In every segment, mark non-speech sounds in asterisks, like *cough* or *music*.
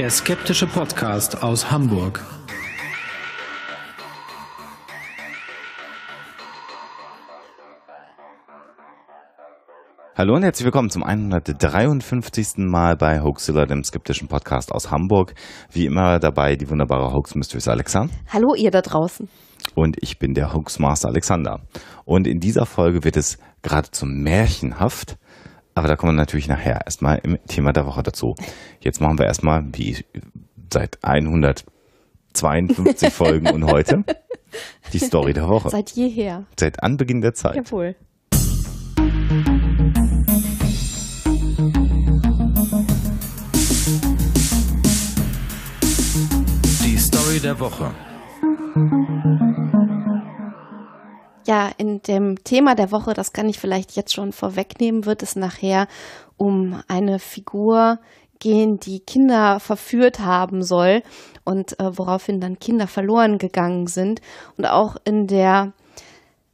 Der skeptische Podcast aus Hamburg. Hallo und herzlich willkommen zum 153. Mal bei Hoaxilla, dem skeptischen Podcast aus Hamburg. Wie immer dabei die wunderbare Hoax Mistress Alexa. Hallo ihr da draußen. Und ich bin der Hoaxmaster Alexander. Und in dieser Folge wird es geradezu märchenhaft, aber da kommen wir natürlich nachher erstmal im Thema der Woche dazu. Jetzt machen wir erstmal, wie seit 152 *laughs* Folgen und heute, die Story der Woche. Seit jeher. Seit Anbeginn der Zeit. Jawohl. Die Story der Woche ja, in dem Thema der Woche, das kann ich vielleicht jetzt schon vorwegnehmen, wird es nachher um eine Figur gehen, die Kinder verführt haben soll und äh, woraufhin dann Kinder verloren gegangen sind. Und auch in der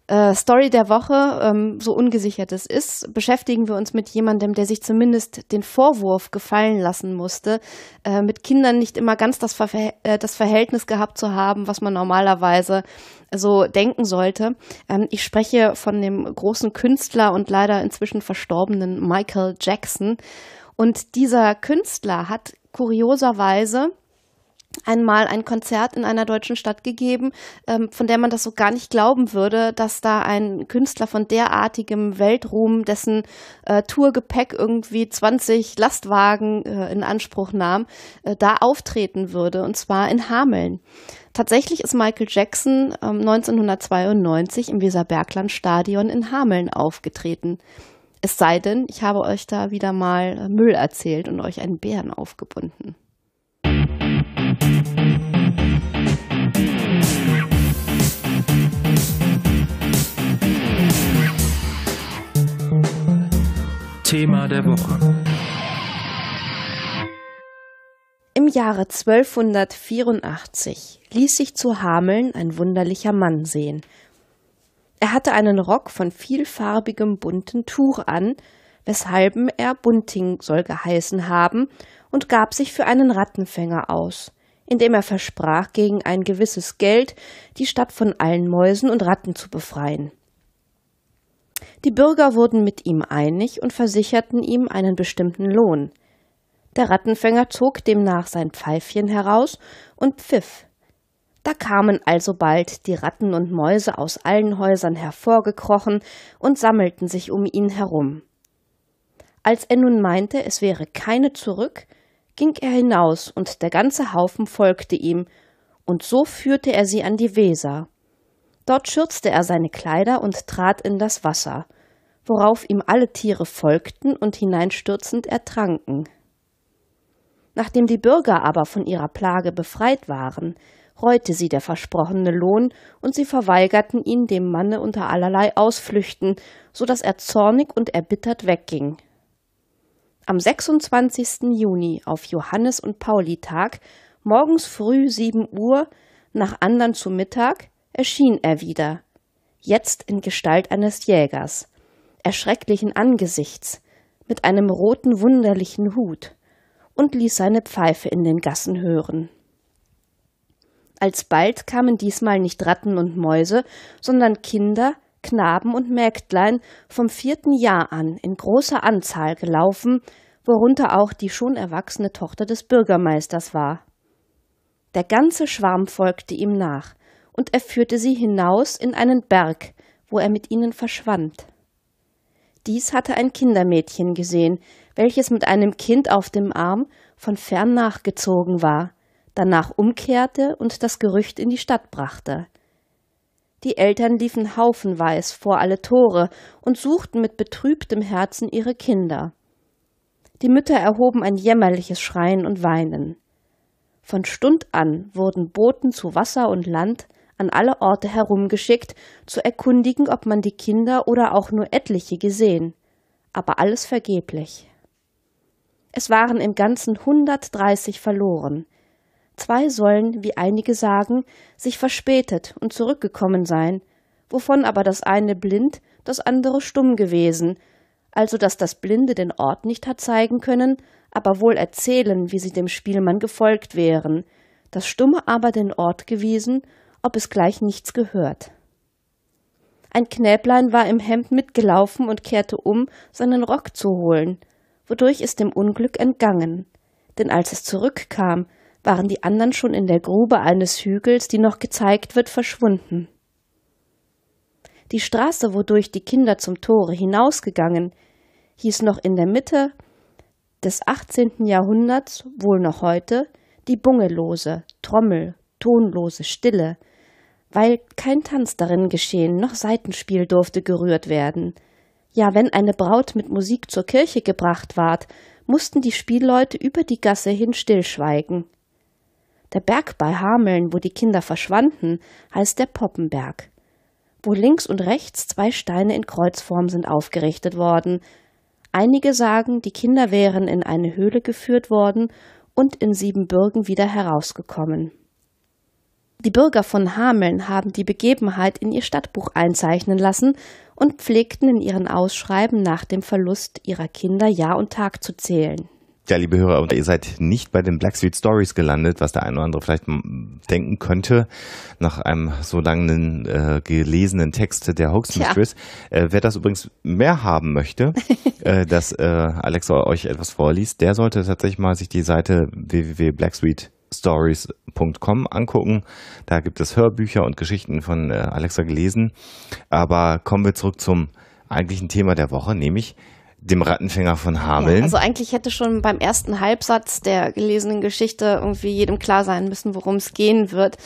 äh, Story der Woche, ähm, so ungesichert es ist, beschäftigen wir uns mit jemandem, der sich zumindest den Vorwurf gefallen lassen musste, äh, mit Kindern nicht immer ganz das, Ver äh, das Verhältnis gehabt zu haben, was man normalerweise so denken sollte. Ähm, ich spreche von dem großen Künstler und leider inzwischen verstorbenen Michael Jackson. Und dieser Künstler hat kurioserweise einmal ein Konzert in einer deutschen Stadt gegeben, ähm, von der man das so gar nicht glauben würde, dass da ein Künstler von derartigem Weltruhm, dessen äh, Tourgepäck irgendwie 20 Lastwagen äh, in Anspruch nahm, äh, da auftreten würde, und zwar in Hameln. Tatsächlich ist Michael Jackson 1992 ähm, im Weserberglandstadion in Hameln aufgetreten. Es sei denn, ich habe euch da wieder mal äh, Müll erzählt und euch einen Bären aufgebunden. Thema der Woche. Im Jahre 1284 ließ sich zu Hameln ein wunderlicher Mann sehen. Er hatte einen Rock von vielfarbigem bunten Tuch an, weshalb er Bunting soll geheißen haben, und gab sich für einen Rattenfänger aus, indem er versprach, gegen ein gewisses Geld die Stadt von allen Mäusen und Ratten zu befreien. Die Bürger wurden mit ihm einig und versicherten ihm einen bestimmten Lohn – der Rattenfänger zog demnach sein Pfeifchen heraus und pfiff. Da kamen also bald die Ratten und Mäuse aus allen Häusern hervorgekrochen und sammelten sich um ihn herum. Als er nun meinte, es wäre keine zurück, ging er hinaus und der ganze Haufen folgte ihm, und so führte er sie an die Weser. Dort schürzte er seine Kleider und trat in das Wasser, worauf ihm alle Tiere folgten und hineinstürzend ertranken. Nachdem die Bürger aber von ihrer Plage befreit waren, reute sie der versprochene Lohn, und sie verweigerten ihn dem Manne unter allerlei Ausflüchten, so daß er zornig und erbittert wegging. Am 26. Juni, auf Johannes- und Paulitag, morgens früh sieben Uhr, nach andern zu Mittag, erschien er wieder, jetzt in Gestalt eines Jägers, erschrecklichen Angesichts, mit einem roten wunderlichen Hut und ließ seine Pfeife in den Gassen hören. Alsbald kamen diesmal nicht Ratten und Mäuse, sondern Kinder, Knaben und Mägdlein vom vierten Jahr an in großer Anzahl gelaufen, worunter auch die schon erwachsene Tochter des Bürgermeisters war. Der ganze Schwarm folgte ihm nach, und er führte sie hinaus in einen Berg, wo er mit ihnen verschwand. Dies hatte ein Kindermädchen gesehen, welches mit einem Kind auf dem Arm von fern nachgezogen war, danach umkehrte und das Gerücht in die Stadt brachte. Die Eltern liefen haufenweis vor alle Tore und suchten mit betrübtem Herzen ihre Kinder. Die Mütter erhoben ein jämmerliches Schreien und Weinen. Von Stund an wurden Boten zu Wasser und Land an alle Orte herumgeschickt, zu erkundigen, ob man die Kinder oder auch nur etliche gesehen, aber alles vergeblich. Es waren im Ganzen 130 verloren. Zwei sollen, wie einige sagen, sich verspätet und zurückgekommen sein, wovon aber das eine blind, das andere stumm gewesen, also dass das Blinde den Ort nicht hat zeigen können, aber wohl erzählen, wie sie dem Spielmann gefolgt wären, das Stumme aber den Ort gewiesen, ob es gleich nichts gehört. Ein Knäblein war im Hemd mitgelaufen und kehrte um, seinen Rock zu holen – wodurch es dem Unglück entgangen. Denn als es zurückkam, waren die anderen schon in der Grube eines Hügels, die noch gezeigt wird, verschwunden. Die Straße, wodurch die Kinder zum Tore hinausgegangen, hieß noch in der Mitte des 18. Jahrhunderts, wohl noch heute, die bungelose, Trommel, tonlose Stille, weil kein Tanz darin geschehen, noch Seitenspiel durfte gerührt werden – ja, wenn eine Braut mit Musik zur Kirche gebracht ward, mussten die Spielleute über die Gasse hin stillschweigen. Der Berg bei Hameln, wo die Kinder verschwanden, heißt der Poppenberg, wo links und rechts zwei Steine in Kreuzform sind aufgerichtet worden. Einige sagen, die Kinder wären in eine Höhle geführt worden und in Siebenbürgen wieder herausgekommen. Die Bürger von Hameln haben die Begebenheit in ihr Stadtbuch einzeichnen lassen und pflegten in ihren Ausschreiben nach dem Verlust ihrer Kinder Jahr und Tag zu zählen. Ja, liebe Hörer, und ihr seid nicht bei den Blacksweet Stories gelandet, was der eine oder andere vielleicht denken könnte, nach einem so langen äh, gelesenen Text der Hoax Mistress. Äh, wer das übrigens mehr haben möchte, *laughs* äh, dass äh, Alexa euch etwas vorliest, der sollte tatsächlich mal sich die Seite www.blacksweet.com stories.com angucken. Da gibt es Hörbücher und Geschichten von äh, Alexa gelesen. Aber kommen wir zurück zum eigentlichen Thema der Woche, nämlich dem Rattenfänger von Hameln. Ja, also eigentlich hätte schon beim ersten Halbsatz der gelesenen Geschichte irgendwie jedem klar sein müssen, worum es gehen wird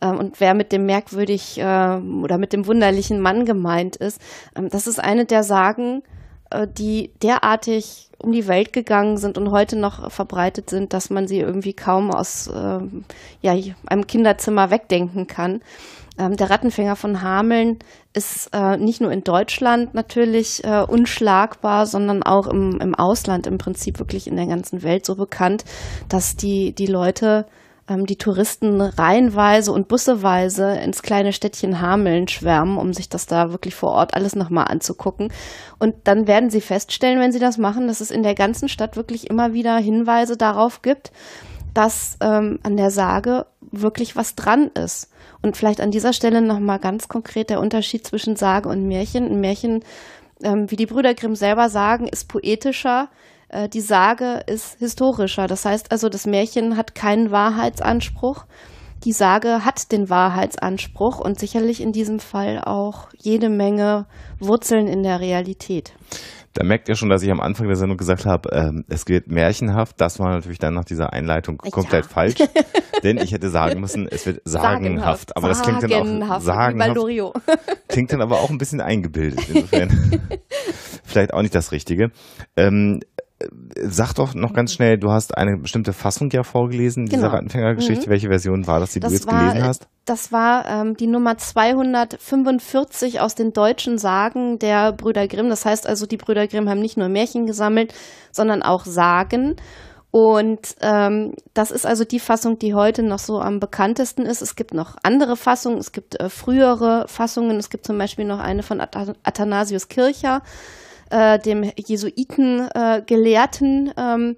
ähm, und wer mit dem merkwürdig ähm, oder mit dem wunderlichen Mann gemeint ist. Ähm, das ist eine der Sagen, äh, die derartig um die Welt gegangen sind und heute noch verbreitet sind, dass man sie irgendwie kaum aus äh, ja, einem Kinderzimmer wegdenken kann. Ähm, der Rattenfänger von Hameln ist äh, nicht nur in Deutschland natürlich äh, unschlagbar, sondern auch im, im Ausland im Prinzip wirklich in der ganzen Welt so bekannt, dass die, die Leute ähm, die Touristen reihenweise und busseweise ins kleine Städtchen Hameln schwärmen, um sich das da wirklich vor Ort alles nochmal anzugucken. Und dann werden sie feststellen, wenn sie das machen, dass es in der ganzen Stadt wirklich immer wieder Hinweise darauf gibt, dass ähm, an der Sage wirklich was dran ist. Und vielleicht an dieser Stelle nochmal ganz konkret der Unterschied zwischen Sage und Märchen. Ein Märchen, ähm, wie die Brüder Grimm selber sagen, ist poetischer, äh, die Sage ist historischer. Das heißt also, das Märchen hat keinen Wahrheitsanspruch. Die Sage hat den Wahrheitsanspruch und sicherlich in diesem Fall auch jede Menge Wurzeln in der Realität. Da merkt ihr schon, dass ich am Anfang der Sendung gesagt habe, ähm, es wird märchenhaft. Das war natürlich dann nach dieser Einleitung komplett ja. falsch. *laughs* Denn ich hätte sagen müssen, es wird sagenhaft. sagenhaft. Aber das klingt dann auch sagenhaft. *laughs* klingt dann aber auch ein bisschen eingebildet. Insofern *laughs* vielleicht auch nicht das Richtige. Ähm, sag doch noch ganz mhm. schnell, du hast eine bestimmte Fassung ja vorgelesen, genau. dieser Rattenfängergeschichte. Mhm. Welche Version war das, die das du jetzt war, gelesen hast? Das war ähm, die Nummer 245 aus den deutschen Sagen der Brüder Grimm. Das heißt also, die Brüder Grimm haben nicht nur Märchen gesammelt, sondern auch Sagen. Und ähm, das ist also die Fassung, die heute noch so am bekanntesten ist. Es gibt noch andere Fassungen, es gibt äh, frühere Fassungen, es gibt zum Beispiel noch eine von Athanasius Kircher äh, dem Jesuiten-Gelehrten, äh, ähm,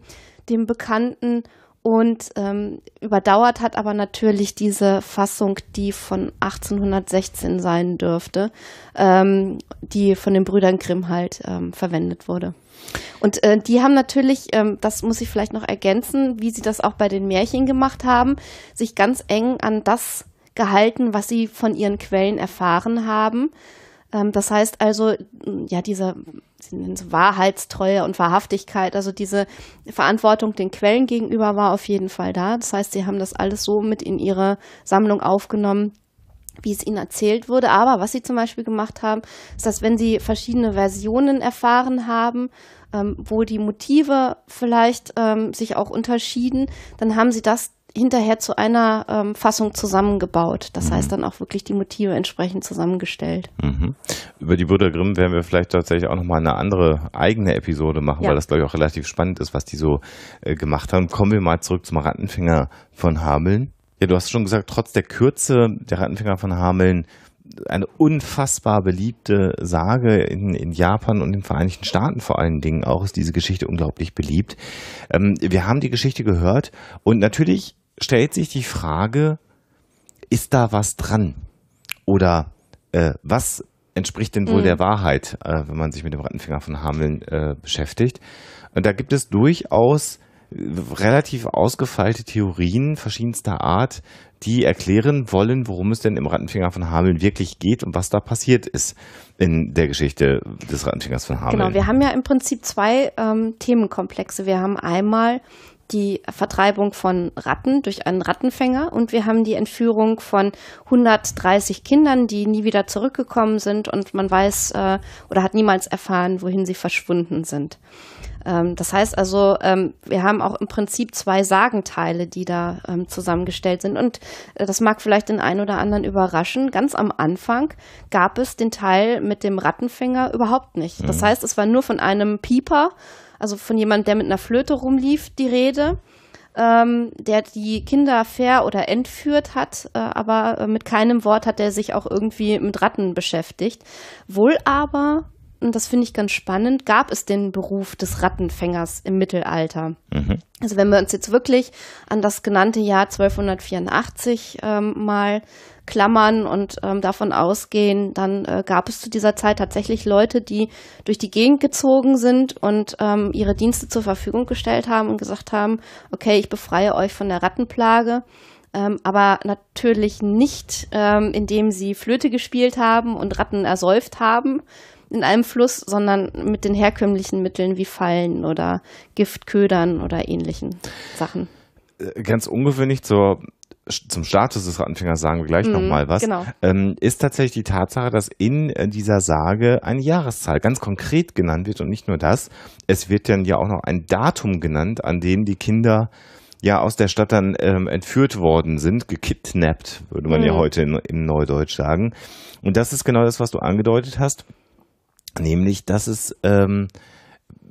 dem Bekannten. Und ähm, überdauert hat aber natürlich diese Fassung, die von 1816 sein dürfte, ähm, die von den Brüdern Grimm halt ähm, verwendet wurde. Und äh, die haben natürlich, ähm, das muss ich vielleicht noch ergänzen, wie sie das auch bei den Märchen gemacht haben, sich ganz eng an das gehalten, was sie von ihren Quellen erfahren haben. Ähm, das heißt also, ja, diese sie nennen es Wahrheitstreue und Wahrhaftigkeit. Also diese Verantwortung den Quellen gegenüber war auf jeden Fall da. Das heißt, sie haben das alles so mit in ihre Sammlung aufgenommen, wie es ihnen erzählt wurde. Aber was sie zum Beispiel gemacht haben, ist, dass wenn sie verschiedene Versionen erfahren haben, ähm, wo die Motive vielleicht ähm, sich auch unterschieden, dann haben sie das hinterher zu einer ähm, Fassung zusammengebaut. Das mhm. heißt dann auch wirklich die Motive entsprechend zusammengestellt. Mhm. Über die Brüder Grimm werden wir vielleicht tatsächlich auch nochmal eine andere eigene Episode machen, ja. weil das glaube ich auch relativ spannend ist, was die so äh, gemacht haben. Kommen wir mal zurück zum Rattenfinger von Hameln. Ja, du hast schon gesagt, trotz der Kürze der Rattenfinger von Hameln eine unfassbar beliebte Sage in, in Japan und den Vereinigten Staaten vor allen Dingen auch ist diese Geschichte unglaublich beliebt. Ähm, wir haben die Geschichte gehört und natürlich stellt sich die Frage, ist da was dran? Oder äh, was entspricht denn wohl mhm. der Wahrheit, äh, wenn man sich mit dem Rattenfinger von Hameln äh, beschäftigt? Und da gibt es durchaus äh, relativ ausgefeilte Theorien verschiedenster Art, die erklären wollen, worum es denn im Rattenfinger von Hameln wirklich geht und was da passiert ist in der Geschichte des Rattenfingers von genau, Hameln. Genau, wir haben ja im Prinzip zwei ähm, Themenkomplexe. Wir haben einmal die Vertreibung von Ratten durch einen Rattenfänger und wir haben die Entführung von 130 Kindern, die nie wieder zurückgekommen sind und man weiß äh, oder hat niemals erfahren, wohin sie verschwunden sind. Ähm, das heißt also, ähm, wir haben auch im Prinzip zwei Sagenteile, die da ähm, zusammengestellt sind und äh, das mag vielleicht den einen oder anderen überraschen. Ganz am Anfang gab es den Teil mit dem Rattenfänger überhaupt nicht. Das mhm. heißt, es war nur von einem Pieper also von jemandem, der mit einer Flöte rumlief, die Rede, ähm, der die Kinder fair oder entführt hat, äh, aber äh, mit keinem Wort hat er sich auch irgendwie mit Ratten beschäftigt. Wohl aber und das finde ich ganz spannend, gab es den Beruf des Rattenfängers im Mittelalter. Mhm. Also wenn wir uns jetzt wirklich an das genannte Jahr 1284 ähm, mal klammern und ähm, davon ausgehen, dann äh, gab es zu dieser Zeit tatsächlich Leute, die durch die Gegend gezogen sind und ähm, ihre Dienste zur Verfügung gestellt haben und gesagt haben, okay, ich befreie euch von der Rattenplage. Ähm, aber natürlich nicht, ähm, indem sie Flöte gespielt haben und Ratten ersäuft haben, in einem Fluss, sondern mit den herkömmlichen Mitteln wie Fallen oder Giftködern oder ähnlichen Sachen. Äh, ganz ungewöhnlich zur zum Status des Rattenfängers sagen wir gleich mhm, nochmal was, genau. ähm, ist tatsächlich die Tatsache, dass in äh, dieser Sage eine Jahreszahl ganz konkret genannt wird und nicht nur das, es wird dann ja auch noch ein Datum genannt, an dem die Kinder ja aus der Stadt dann ähm, entführt worden sind, gekidnappt, würde man mhm. ja heute in, im Neudeutsch sagen. Und das ist genau das, was du angedeutet hast nämlich dass es ähm,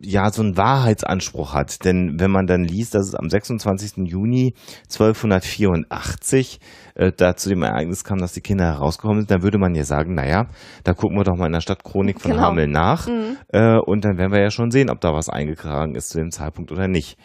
ja so einen Wahrheitsanspruch hat. Denn wenn man dann liest, dass es am 26. Juni 1284 äh, da zu dem Ereignis kam, dass die Kinder herausgekommen sind, dann würde man ja sagen, naja, da gucken wir doch mal in der Stadtchronik von genau. Hameln nach mhm. äh, und dann werden wir ja schon sehen, ob da was eingetragen ist zu dem Zeitpunkt oder nicht.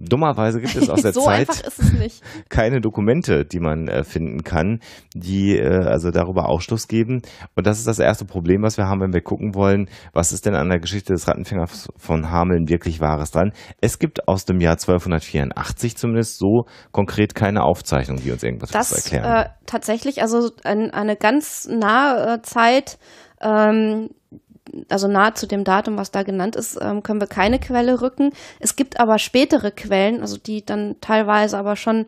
Dummerweise gibt es aus der *laughs* so Zeit *laughs* keine Dokumente, die man äh, finden kann, die äh, also darüber Ausschluss geben. Und das ist das erste Problem, was wir haben, wenn wir gucken wollen, was ist denn an der Geschichte des Rattenfängers von Hameln wirklich Wahres dran. Es gibt aus dem Jahr 1284 zumindest so konkret keine Aufzeichnung, die uns irgendwas das, erklären. Äh, tatsächlich, also ein, eine ganz nahe äh, Zeit ähm, also nahe zu dem Datum, was da genannt ist, ähm, können wir keine Quelle rücken. Es gibt aber spätere Quellen, also die dann teilweise aber schon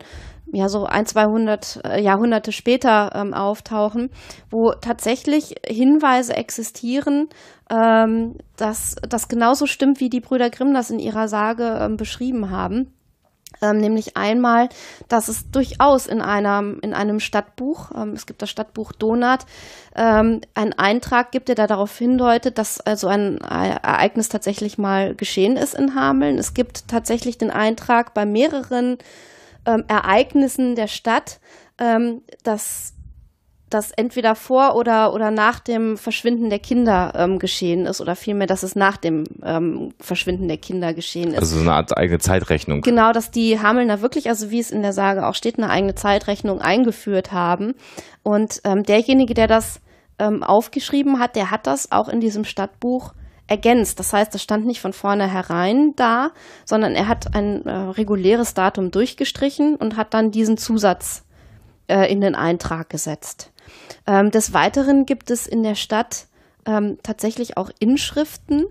ja so ein, zweihundert äh, Jahrhunderte später ähm, auftauchen, wo tatsächlich Hinweise existieren, ähm, dass das genauso stimmt, wie die Brüder Grimm das in ihrer Sage ähm, beschrieben haben. Ähm, nämlich einmal, dass es durchaus in einem, in einem Stadtbuch, ähm, es gibt das Stadtbuch Donat, ähm, einen Eintrag gibt, der da darauf hindeutet, dass also ein e-, Ereignis tatsächlich mal geschehen ist in Hameln. Es gibt tatsächlich den Eintrag bei mehreren ähm, Ereignissen der Stadt, ähm, dass das entweder vor oder, oder nach dem Verschwinden der Kinder ähm, geschehen ist oder vielmehr, dass es nach dem ähm, Verschwinden der Kinder geschehen ist. Also so eine Art eigene Zeitrechnung. Genau, dass die Hamelner wirklich, also wie es in der Sage auch steht, eine eigene Zeitrechnung eingeführt haben. Und ähm, derjenige, der das ähm, aufgeschrieben hat, der hat das auch in diesem Stadtbuch ergänzt. Das heißt, das stand nicht von vornherein da, sondern er hat ein äh, reguläres Datum durchgestrichen und hat dann diesen Zusatz äh, in den Eintrag gesetzt. Ähm, des Weiteren gibt es in der Stadt ähm, tatsächlich auch Inschriften,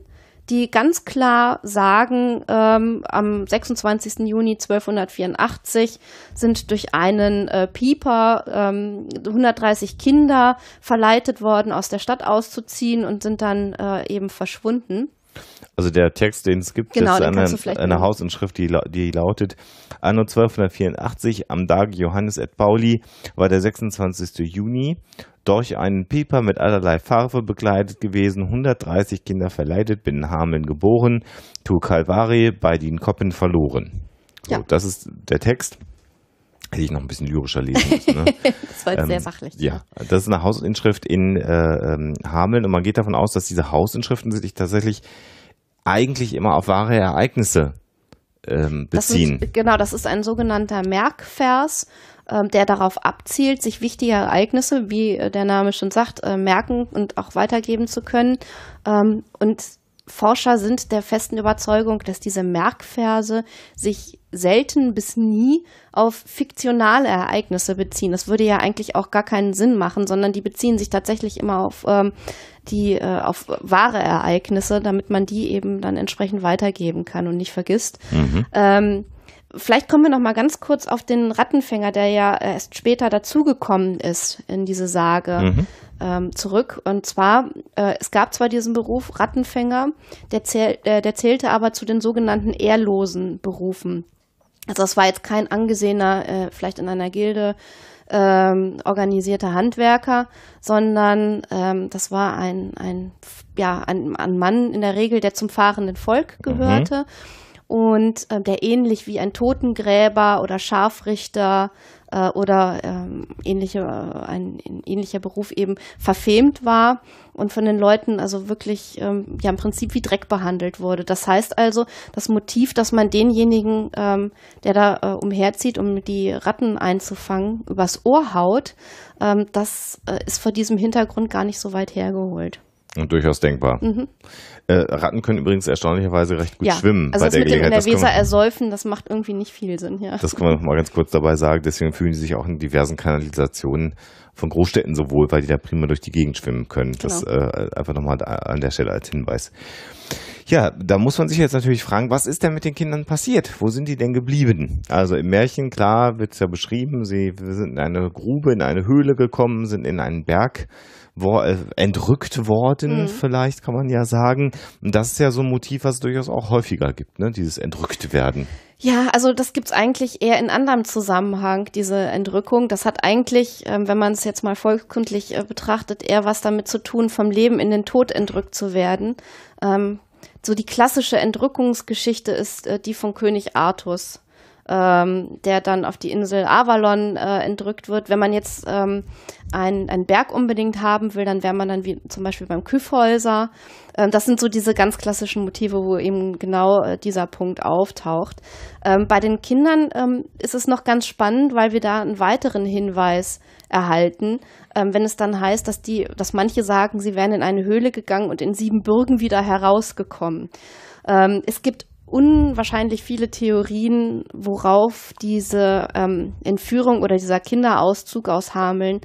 die ganz klar sagen, ähm, am 26. Juni 1284 sind durch einen äh, Pieper ähm, 130 Kinder verleitet worden, aus der Stadt auszuziehen und sind dann äh, eben verschwunden. Also der Text, den es gibt, genau, ist eine, eine Hausinschrift, die, die lautet, anno 1284 am Tag Johannes et Pauli war der 26. Juni durch einen Piper mit allerlei Farbe begleitet gewesen, 130 Kinder verleitet, bin in Hameln geboren, tu Calvari bei den Koppen verloren. So, ja. das ist der Text. Hätte ich noch ein bisschen lyrischer lesen müssen. Ne? *laughs* das war jetzt ähm, sehr sachlich. Ja, das ist eine Hausinschrift in äh, ähm, Hameln und man geht davon aus, dass diese Hausinschriften sich tatsächlich eigentlich immer auf wahre Ereignisse ähm, beziehen. Das ist, genau, das ist ein sogenannter Merkvers, äh, der darauf abzielt, sich wichtige Ereignisse, wie äh, der Name schon sagt, äh, merken und auch weitergeben zu können. Ähm, und Forscher sind der festen Überzeugung, dass diese Merkverse sich selten bis nie auf fiktionale Ereignisse beziehen. Das würde ja eigentlich auch gar keinen Sinn machen, sondern die beziehen sich tatsächlich immer auf ähm, die äh, auf wahre Ereignisse, damit man die eben dann entsprechend weitergeben kann und nicht vergisst. Mhm. Ähm, Vielleicht kommen wir noch mal ganz kurz auf den Rattenfänger, der ja erst später dazugekommen ist in diese Sage. Mhm ähm, zurück. Und zwar, äh, es gab zwar diesen Beruf Rattenfänger, der, zähl, äh, der zählte aber zu den sogenannten ehrlosen Berufen. Also es war jetzt kein angesehener, äh, vielleicht in einer Gilde ähm, organisierter Handwerker, sondern ähm, das war ein, ein, ja, ein, ein Mann in der Regel, der zum fahrenden Volk mhm. gehörte. Mhm. Und äh, der ähnlich wie ein Totengräber oder Scharfrichter äh, oder ähm, ähnliche, äh, ein, ein, ähnlicher Beruf eben verfemt war und von den Leuten also wirklich ähm, ja im Prinzip wie Dreck behandelt wurde. Das heißt also, das Motiv, dass man denjenigen, ähm, der da äh, umherzieht, um die Ratten einzufangen, übers Ohr haut, ähm, das äh, ist vor diesem Hintergrund gar nicht so weit hergeholt. Und durchaus denkbar. Mhm. Äh, Ratten können übrigens erstaunlicherweise recht gut ja. schwimmen. Also bei das der mit Gelegenheit. dem in der Weser ersäufen, das macht irgendwie nicht viel Sinn. Ja. Das kann man noch mal ganz kurz dabei sagen. Deswegen fühlen sie sich auch in diversen Kanalisationen von Großstädten so wohl, weil die da prima durch die Gegend schwimmen können. Genau. Das äh, einfach nochmal an der Stelle als Hinweis. Ja, da muss man sich jetzt natürlich fragen, was ist denn mit den Kindern passiert? Wo sind die denn geblieben? Also im Märchen, klar, wird es ja beschrieben, sie sind in eine Grube, in eine Höhle gekommen, sind in einen Berg äh, entrückt worden, mhm. vielleicht kann man ja sagen. Und das ist ja so ein Motiv, was es durchaus auch häufiger gibt, ne? dieses entrückt werden. Ja, also das gibt es eigentlich eher in anderem Zusammenhang, diese Entrückung. Das hat eigentlich, ähm, wenn man es jetzt mal volkskundlich äh, betrachtet, eher was damit zu tun, vom Leben in den Tod entrückt zu werden. Ähm, so die klassische Entrückungsgeschichte ist äh, die von König Artus ähm, der dann auf die Insel Avalon äh, entrückt wird. Wenn man jetzt ähm, einen, einen Berg unbedingt haben will, dann wäre man dann wie zum Beispiel beim Kyffhäuser. Ähm, das sind so diese ganz klassischen Motive, wo eben genau äh, dieser Punkt auftaucht. Ähm, bei den Kindern ähm, ist es noch ganz spannend, weil wir da einen weiteren Hinweis erhalten, ähm, wenn es dann heißt, dass die, dass manche sagen, sie wären in eine Höhle gegangen und in sieben Bürgen wieder herausgekommen. Ähm, es gibt unwahrscheinlich viele Theorien, worauf diese ähm, Entführung oder dieser Kinderauszug aus Hameln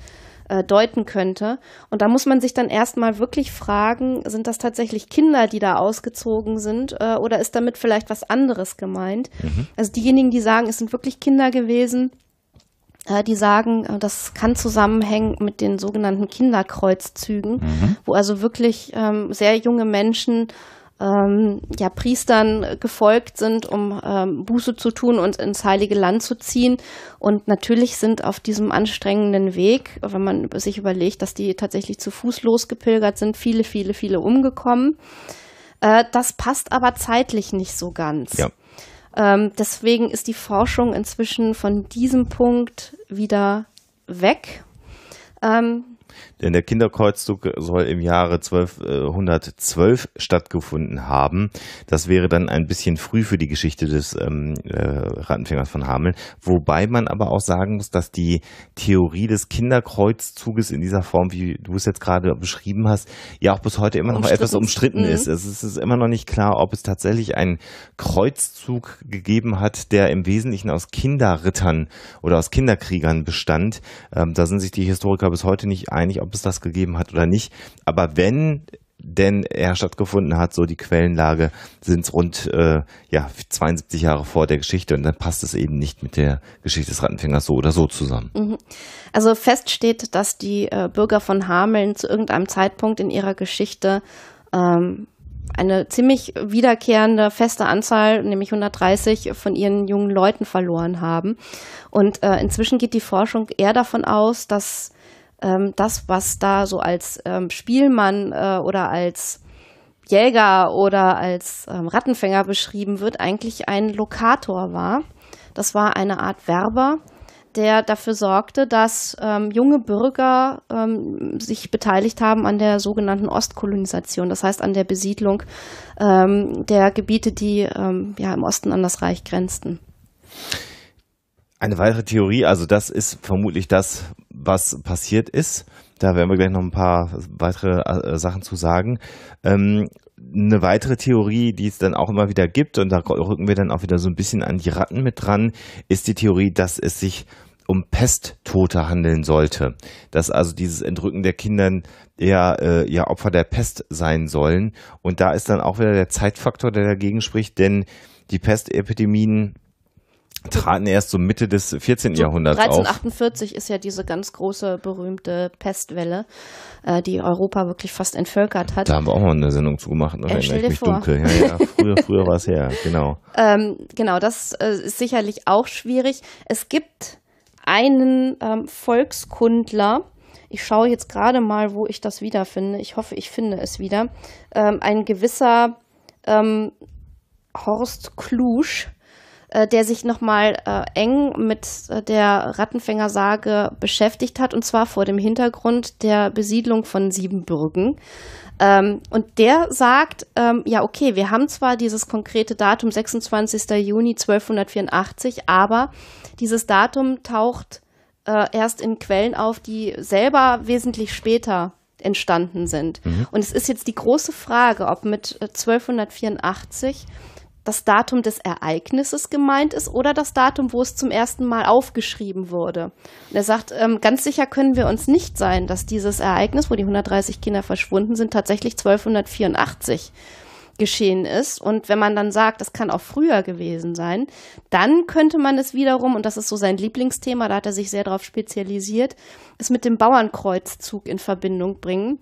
äh, deuten könnte. Und da muss man sich dann erstmal wirklich fragen, sind das tatsächlich Kinder, die da ausgezogen sind äh, oder ist damit vielleicht was anderes gemeint? Mhm. Also diejenigen, die sagen, es sind wirklich Kinder gewesen, äh, die sagen, äh, das kann zusammenhängen mit den sogenannten Kinderkreuzzügen, mhm. wo also wirklich ähm, sehr junge Menschen ähm, ja, Priestern gefolgt sind, um ähm, Buße zu tun und ins heilige Land zu ziehen. Und natürlich sind auf diesem anstrengenden Weg, wenn man sich überlegt, dass die tatsächlich zu Fuß losgepilgert sind, viele, viele, viele umgekommen. Äh, das passt aber zeitlich nicht so ganz. Ja. Ähm, deswegen ist die Forschung inzwischen von diesem Punkt wieder weg. Ähm, denn der Kinderkreuzzug soll im Jahre 1212 äh, stattgefunden haben. Das wäre dann ein bisschen früh für die Geschichte des ähm, äh, Rattenfängers von Hameln. Wobei man aber auch sagen muss, dass die Theorie des Kinderkreuzzuges in dieser Form, wie du es jetzt gerade beschrieben hast, ja auch bis heute immer noch umstritten. etwas umstritten mhm. ist. Es ist immer noch nicht klar, ob es tatsächlich einen Kreuzzug gegeben hat, der im Wesentlichen aus Kinderrittern oder aus Kinderkriegern bestand. Ähm, da sind sich die Historiker bis heute nicht einig, ob es das gegeben hat oder nicht. Aber wenn denn er stattgefunden hat, so die Quellenlage, sind es rund äh, ja, 72 Jahre vor der Geschichte und dann passt es eben nicht mit der Geschichte des Rattenfängers so oder so zusammen. Mhm. Also fest steht, dass die äh, Bürger von Hameln zu irgendeinem Zeitpunkt in ihrer Geschichte ähm, eine ziemlich wiederkehrende feste Anzahl, nämlich 130 von ihren jungen Leuten verloren haben. Und äh, inzwischen geht die Forschung eher davon aus, dass ähm, das, was da so als ähm, Spielmann äh, oder als Jäger oder als ähm, Rattenfänger beschrieben wird, eigentlich ein Lokator war. Das war eine Art Werber, der dafür sorgte, dass ähm, junge Bürger ähm, sich beteiligt haben an der sogenannten Ostkolonisation, das heißt an der Besiedlung ähm, der Gebiete, die ähm, ja, im Osten an das Reich grenzten. Eine weitere Theorie, also das ist vermutlich das, was passiert ist. Da werden wir gleich noch ein paar weitere äh, Sachen zu sagen. Ähm, eine weitere Theorie, die es dann auch immer wieder gibt, und da rücken wir dann auch wieder so ein bisschen an die Ratten mit dran, ist die Theorie, dass es sich um Pesttote handeln sollte. Dass also dieses Entrücken der Kinder eher, äh, eher Opfer der Pest sein sollen. Und da ist dann auch wieder der Zeitfaktor, der dagegen spricht, denn die Pestepidemien traten erst so Mitte des 14. So Jahrhunderts 1348 auf. ist ja diese ganz große berühmte Pestwelle, äh, die Europa wirklich fast entvölkert hat. Da haben wir auch mal eine Sendung zu gemacht, ne? ich mich vor. dunkel. Ja, ja, früher, *laughs* früher war es her, genau. Ähm, genau, das äh, ist sicherlich auch schwierig. Es gibt einen ähm, Volkskundler, ich schaue jetzt gerade mal, wo ich das wiederfinde. Ich hoffe, ich finde es wieder. Ähm, ein gewisser ähm, Horst Klusch, äh, der sich nochmal äh, eng mit äh, der Rattenfängersage beschäftigt hat, und zwar vor dem Hintergrund der Besiedlung von Siebenbürgen. Ähm, und der sagt, ähm, ja, okay, wir haben zwar dieses konkrete Datum 26. Juni 1284, aber dieses Datum taucht äh, erst in Quellen auf, die selber wesentlich später entstanden sind. Mhm. Und es ist jetzt die große Frage, ob mit 1284 äh, das Datum des Ereignisses gemeint ist oder das Datum, wo es zum ersten Mal aufgeschrieben wurde. Und er sagt, ähm, ganz sicher können wir uns nicht sein, dass dieses Ereignis, wo die 130 Kinder verschwunden sind, tatsächlich 1284 geschehen ist. Und wenn man dann sagt, das kann auch früher gewesen sein, dann könnte man es wiederum, und das ist so sein Lieblingsthema, da hat er sich sehr darauf spezialisiert, es mit dem Bauernkreuzzug in Verbindung bringen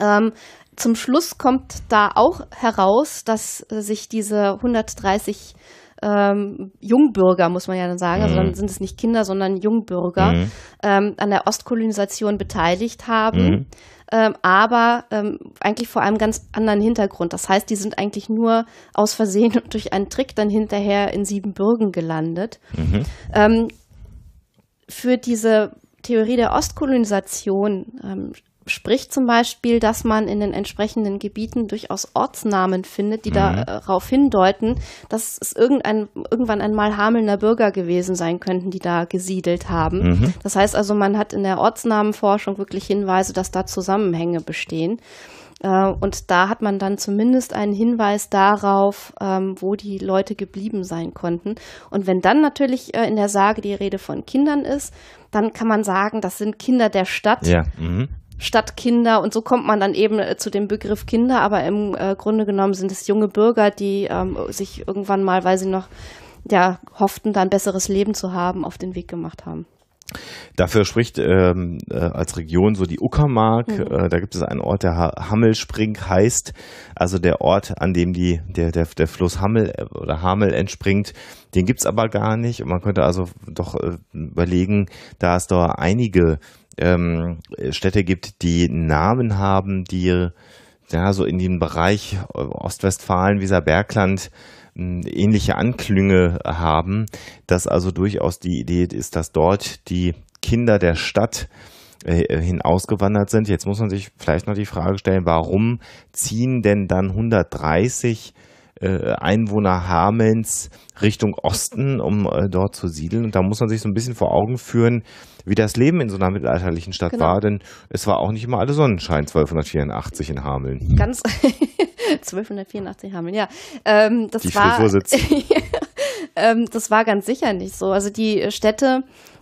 ähm, zum Schluss kommt da auch heraus, dass sich diese 130 ähm, Jungbürger, muss man ja dann sagen, also dann mhm. sind es nicht Kinder, sondern Jungbürger, mhm. ähm, an der Ostkolonisation beteiligt haben, mhm. ähm, aber ähm, eigentlich vor einem ganz anderen Hintergrund. Das heißt, die sind eigentlich nur aus Versehen und *laughs* durch einen Trick dann hinterher in Siebenbürgen gelandet. Mhm. Ähm, für diese Theorie der Ostkolonisation ähm, spricht zum Beispiel, dass man in den entsprechenden Gebieten durchaus Ortsnamen findet, die mhm. darauf äh, hindeuten, dass es irgendein, irgendwann einmal Hamelner Bürger gewesen sein könnten, die da gesiedelt haben. Mhm. Das heißt also, man hat in der Ortsnamenforschung wirklich Hinweise, dass da Zusammenhänge bestehen. Äh, und da hat man dann zumindest einen Hinweis darauf, ähm, wo die Leute geblieben sein konnten. Und wenn dann natürlich äh, in der Sage die Rede von Kindern ist, dann kann man sagen, das sind Kinder der Stadt. Ja. Mhm. Stadtkinder und so kommt man dann eben äh, zu dem Begriff Kinder, aber im äh, Grunde genommen sind es junge Bürger, die ähm, sich irgendwann mal, weil sie noch ja, hofften, da ein besseres Leben zu haben, auf den Weg gemacht haben. Dafür spricht ähm, äh, als Region so die Uckermark. Mhm. Äh, da gibt es einen Ort, der ha Hammelspring heißt, also der Ort, an dem die, der, der, der Fluss Hammel äh, oder Hamel entspringt. Den gibt's aber gar nicht. Und man könnte also doch äh, überlegen, da es da einige ähm, Städte gibt, die Namen haben, die ja so in dem Bereich äh, Ostwestfalen, Weser Bergland ähnliche Anklünge haben, dass also durchaus die Idee ist, dass dort die Kinder der Stadt äh, hinausgewandert sind. Jetzt muss man sich vielleicht noch die Frage stellen, warum ziehen denn dann 130 äh, Einwohner Hamelns Richtung Osten, um äh, dort zu siedeln. Und da muss man sich so ein bisschen vor Augen führen, wie das Leben in so einer mittelalterlichen Stadt genau. war, denn es war auch nicht immer alle Sonnenschein 1284 in Hameln. *laughs* Ganz 1284 *laughs* in Hameln, ja. Ähm, das Die war, *laughs* ähm, das war ganz sicher nicht so. Also die äh, Städte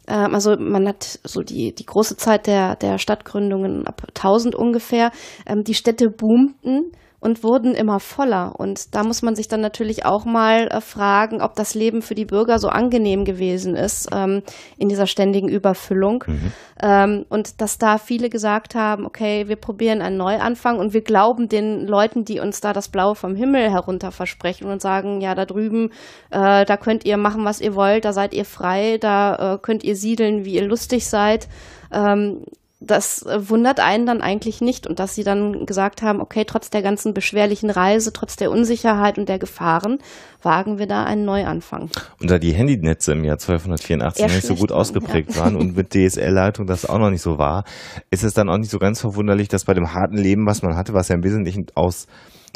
ähm, also man hat so die, die große Zeit der, der Stadtgründungen ab 1000 ungefähr. Ähm, die Städte boomten und wurden immer voller. Und da muss man sich dann natürlich auch mal äh, fragen, ob das Leben für die Bürger so angenehm gewesen ist ähm, in dieser ständigen Überfüllung. Mhm. Ähm, und dass da viele gesagt haben, okay, wir probieren einen Neuanfang und wir glauben den Leuten, die uns da das Blaue vom Himmel herunter versprechen und sagen, ja, da drüben, äh, da könnt ihr machen, was ihr wollt, da seid ihr frei, da äh, könnt ihr siedeln, wie ihr lustig seid. Ähm, das äh, wundert einen dann eigentlich nicht. Und dass sie dann gesagt haben, okay, trotz der ganzen beschwerlichen Reise, trotz der Unsicherheit und der Gefahren, wagen wir da einen Neuanfang. Und da die Handynetze im Jahr 1284 nicht so gut ausgeprägt ja. waren und mit DSL-Leitung das auch noch nicht so war, ist es dann auch nicht so ganz verwunderlich, dass bei dem harten Leben, was man hatte, was ja im Wesentlichen aus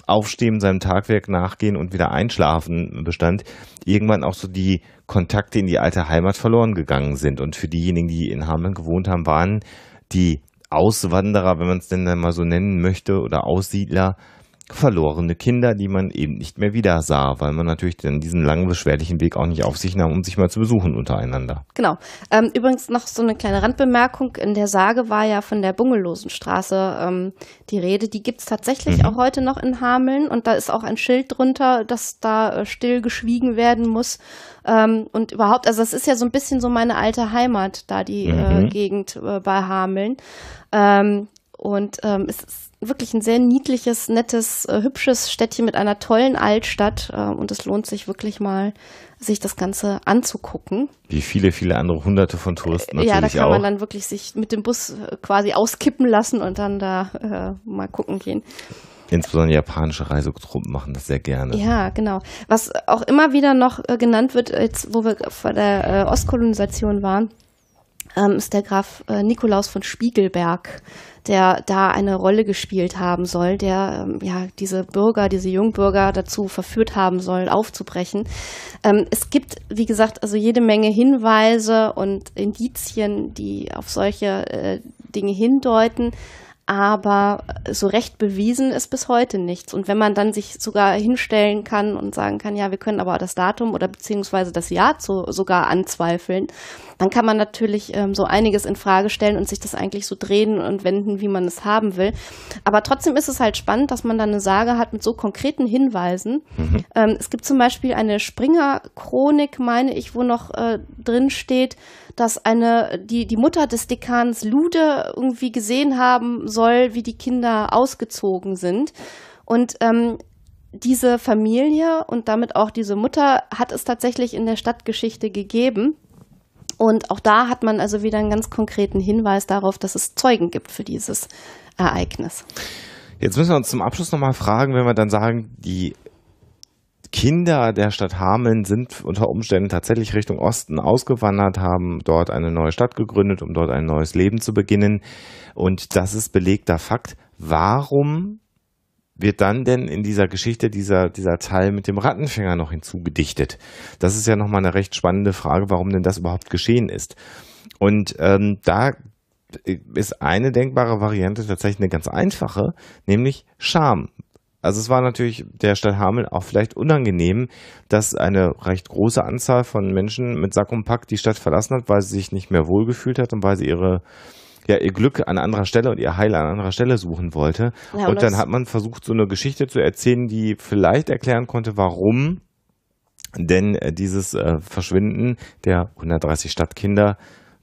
Aufstehen, seinem Tagwerk nachgehen und wieder einschlafen bestand, irgendwann auch so die Kontakte in die alte Heimat verloren gegangen sind. Und für diejenigen, die in Hameln gewohnt haben, waren die Auswanderer, wenn man es denn mal so nennen möchte, oder Aussiedler verlorene Kinder, die man eben nicht mehr wieder sah, weil man natürlich dann diesen langen, beschwerlichen Weg auch nicht auf sich nahm, um sich mal zu besuchen untereinander. Genau. Ähm, übrigens noch so eine kleine Randbemerkung. In der Sage war ja von der Bungellosenstraße ähm, die Rede. Die gibt es tatsächlich mhm. auch heute noch in Hameln und da ist auch ein Schild drunter, dass da äh, still geschwiegen werden muss. Ähm, und überhaupt, also das ist ja so ein bisschen so meine alte Heimat, da die äh, mhm. äh, Gegend äh, bei Hameln. Ähm, und ähm, es ist wirklich ein sehr niedliches, nettes, äh, hübsches Städtchen mit einer tollen Altstadt. Äh, und es lohnt sich wirklich mal, sich das Ganze anzugucken. Wie viele, viele andere hunderte von Touristen äh, natürlich auch. Ja, da kann auch. man dann wirklich sich mit dem Bus äh, quasi auskippen lassen und dann da äh, mal gucken gehen. Insbesondere japanische Reisegruppen machen das sehr gerne. Ja, genau. Was auch immer wieder noch äh, genannt wird, jetzt wo wir vor der äh, Ostkolonisation waren, ähm, ist der Graf äh, Nikolaus von Spiegelberg der da eine Rolle gespielt haben soll, der ähm, ja diese Bürger, diese Jungbürger dazu verführt haben soll, aufzubrechen. Ähm, es gibt, wie gesagt, also jede Menge Hinweise und Indizien, die auf solche äh, Dinge hindeuten aber so recht bewiesen ist bis heute nichts. Und wenn man dann sich sogar hinstellen kann und sagen kann, ja, wir können aber das Datum oder beziehungsweise das Jahr zu, sogar anzweifeln, dann kann man natürlich ähm, so einiges in Frage stellen und sich das eigentlich so drehen und wenden, wie man es haben will. Aber trotzdem ist es halt spannend, dass man dann eine Sage hat mit so konkreten Hinweisen. Mhm. Ähm, es gibt zum Beispiel eine Springer-Chronik, meine ich, wo noch äh, drin steht, dass eine, die, die Mutter des Dekans Lude irgendwie gesehen haben soll, soll, wie die Kinder ausgezogen sind. Und ähm, diese Familie und damit auch diese Mutter hat es tatsächlich in der Stadtgeschichte gegeben. Und auch da hat man also wieder einen ganz konkreten Hinweis darauf, dass es Zeugen gibt für dieses Ereignis. Jetzt müssen wir uns zum Abschluss nochmal fragen, wenn wir dann sagen, die Kinder der Stadt Hameln sind unter Umständen tatsächlich Richtung Osten ausgewandert, haben dort eine neue Stadt gegründet, um dort ein neues Leben zu beginnen. Und das ist belegter Fakt. Warum wird dann denn in dieser Geschichte dieser, dieser Teil mit dem Rattenfänger noch hinzugedichtet? Das ist ja nochmal eine recht spannende Frage, warum denn das überhaupt geschehen ist. Und ähm, da ist eine denkbare Variante tatsächlich eine ganz einfache, nämlich Scham. Also es war natürlich der Stadt Hameln auch vielleicht unangenehm, dass eine recht große Anzahl von Menschen mit Sack und Pack die Stadt verlassen hat, weil sie sich nicht mehr wohlgefühlt hat und weil sie ihre ja, ihr Glück an anderer Stelle und ihr Heil an anderer Stelle suchen wollte. Ja, und, und dann hat man versucht, so eine Geschichte zu erzählen, die vielleicht erklären konnte, warum denn äh, dieses äh, Verschwinden der 130 Stadtkinder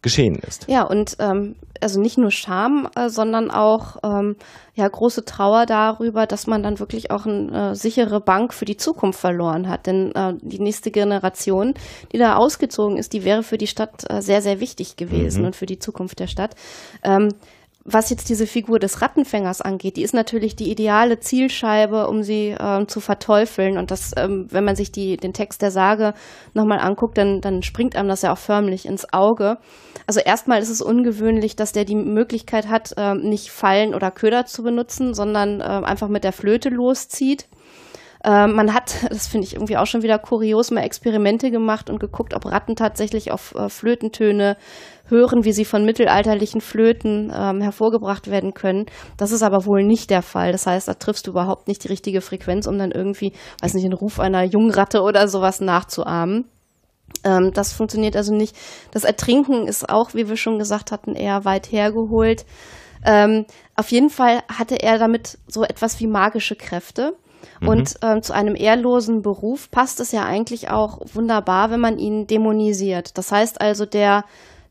geschehen ist. Ja, und ähm, also nicht nur Scham, äh, sondern auch ähm, ja große Trauer darüber, dass man dann wirklich auch eine äh, sichere Bank für die Zukunft verloren hat. Denn äh, die nächste Generation, die da ausgezogen ist, die wäre für die Stadt äh, sehr, sehr wichtig gewesen mhm. und für die Zukunft der Stadt. Ähm, was jetzt diese Figur des Rattenfängers angeht, die ist natürlich die ideale Zielscheibe, um sie ähm, zu verteufeln. Und das, ähm, wenn man sich die, den Text der Sage nochmal anguckt, dann, dann springt einem das ja auch förmlich ins Auge. Also erstmal ist es ungewöhnlich, dass der die Möglichkeit hat, ähm, nicht Fallen oder Köder zu benutzen, sondern ähm, einfach mit der Flöte loszieht. Äh, man hat, das finde ich irgendwie auch schon wieder kurios, mal Experimente gemacht und geguckt, ob Ratten tatsächlich auf äh, Flötentöne hören, wie sie von mittelalterlichen Flöten ähm, hervorgebracht werden können. Das ist aber wohl nicht der Fall. Das heißt, da triffst du überhaupt nicht die richtige Frequenz, um dann irgendwie, weiß nicht, den Ruf einer Jungratte oder sowas nachzuahmen. Ähm, das funktioniert also nicht. Das Ertrinken ist auch, wie wir schon gesagt hatten, eher weit hergeholt. Ähm, auf jeden Fall hatte er damit so etwas wie magische Kräfte. Mhm. Und ähm, zu einem ehrlosen Beruf passt es ja eigentlich auch wunderbar, wenn man ihn dämonisiert. Das heißt also, der,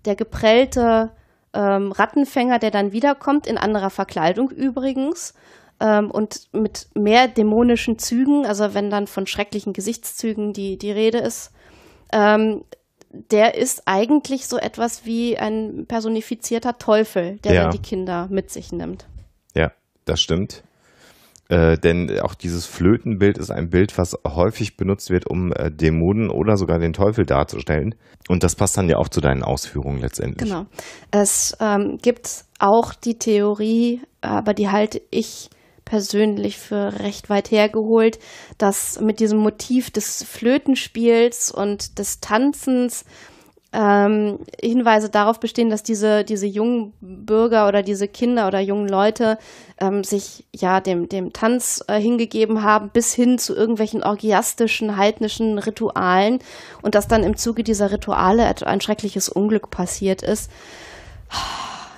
der geprellte ähm, Rattenfänger, der dann wiederkommt, in anderer Verkleidung übrigens, ähm, und mit mehr dämonischen Zügen, also wenn dann von schrecklichen Gesichtszügen die, die Rede ist, ähm, der ist eigentlich so etwas wie ein personifizierter Teufel, der ja. dann die Kinder mit sich nimmt. Ja, das stimmt. Äh, denn auch dieses Flötenbild ist ein Bild, was häufig benutzt wird, um äh, Dämonen oder sogar den Teufel darzustellen. Und das passt dann ja auch zu deinen Ausführungen letztendlich. Genau. Es ähm, gibt auch die Theorie, aber die halte ich persönlich für recht weit hergeholt, dass mit diesem Motiv des Flötenspiels und des Tanzens ähm, Hinweise darauf bestehen, dass diese, diese jungen Bürger oder diese Kinder oder jungen Leute ähm, sich ja dem, dem Tanz äh, hingegeben haben, bis hin zu irgendwelchen orgiastischen, heidnischen Ritualen und dass dann im Zuge dieser Rituale ein schreckliches Unglück passiert ist.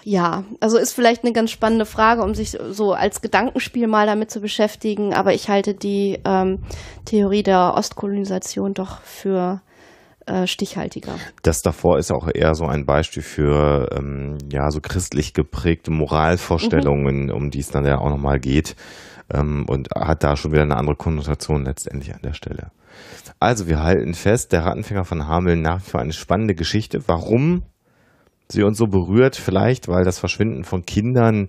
Ja, also ist vielleicht eine ganz spannende Frage, um sich so als Gedankenspiel mal damit zu beschäftigen, aber ich halte die ähm, Theorie der Ostkolonisation doch für äh, stichhaltiger. Das davor ist auch eher so ein Beispiel für ähm, ja so christlich geprägte Moralvorstellungen, mhm. um die es dann ja auch nochmal geht ähm, und hat da schon wieder eine andere Konnotation letztendlich an der Stelle. Also wir halten fest, der Rattenfänger von Hameln nach wie vor eine spannende Geschichte. Warum sie uns so berührt, vielleicht weil das Verschwinden von Kindern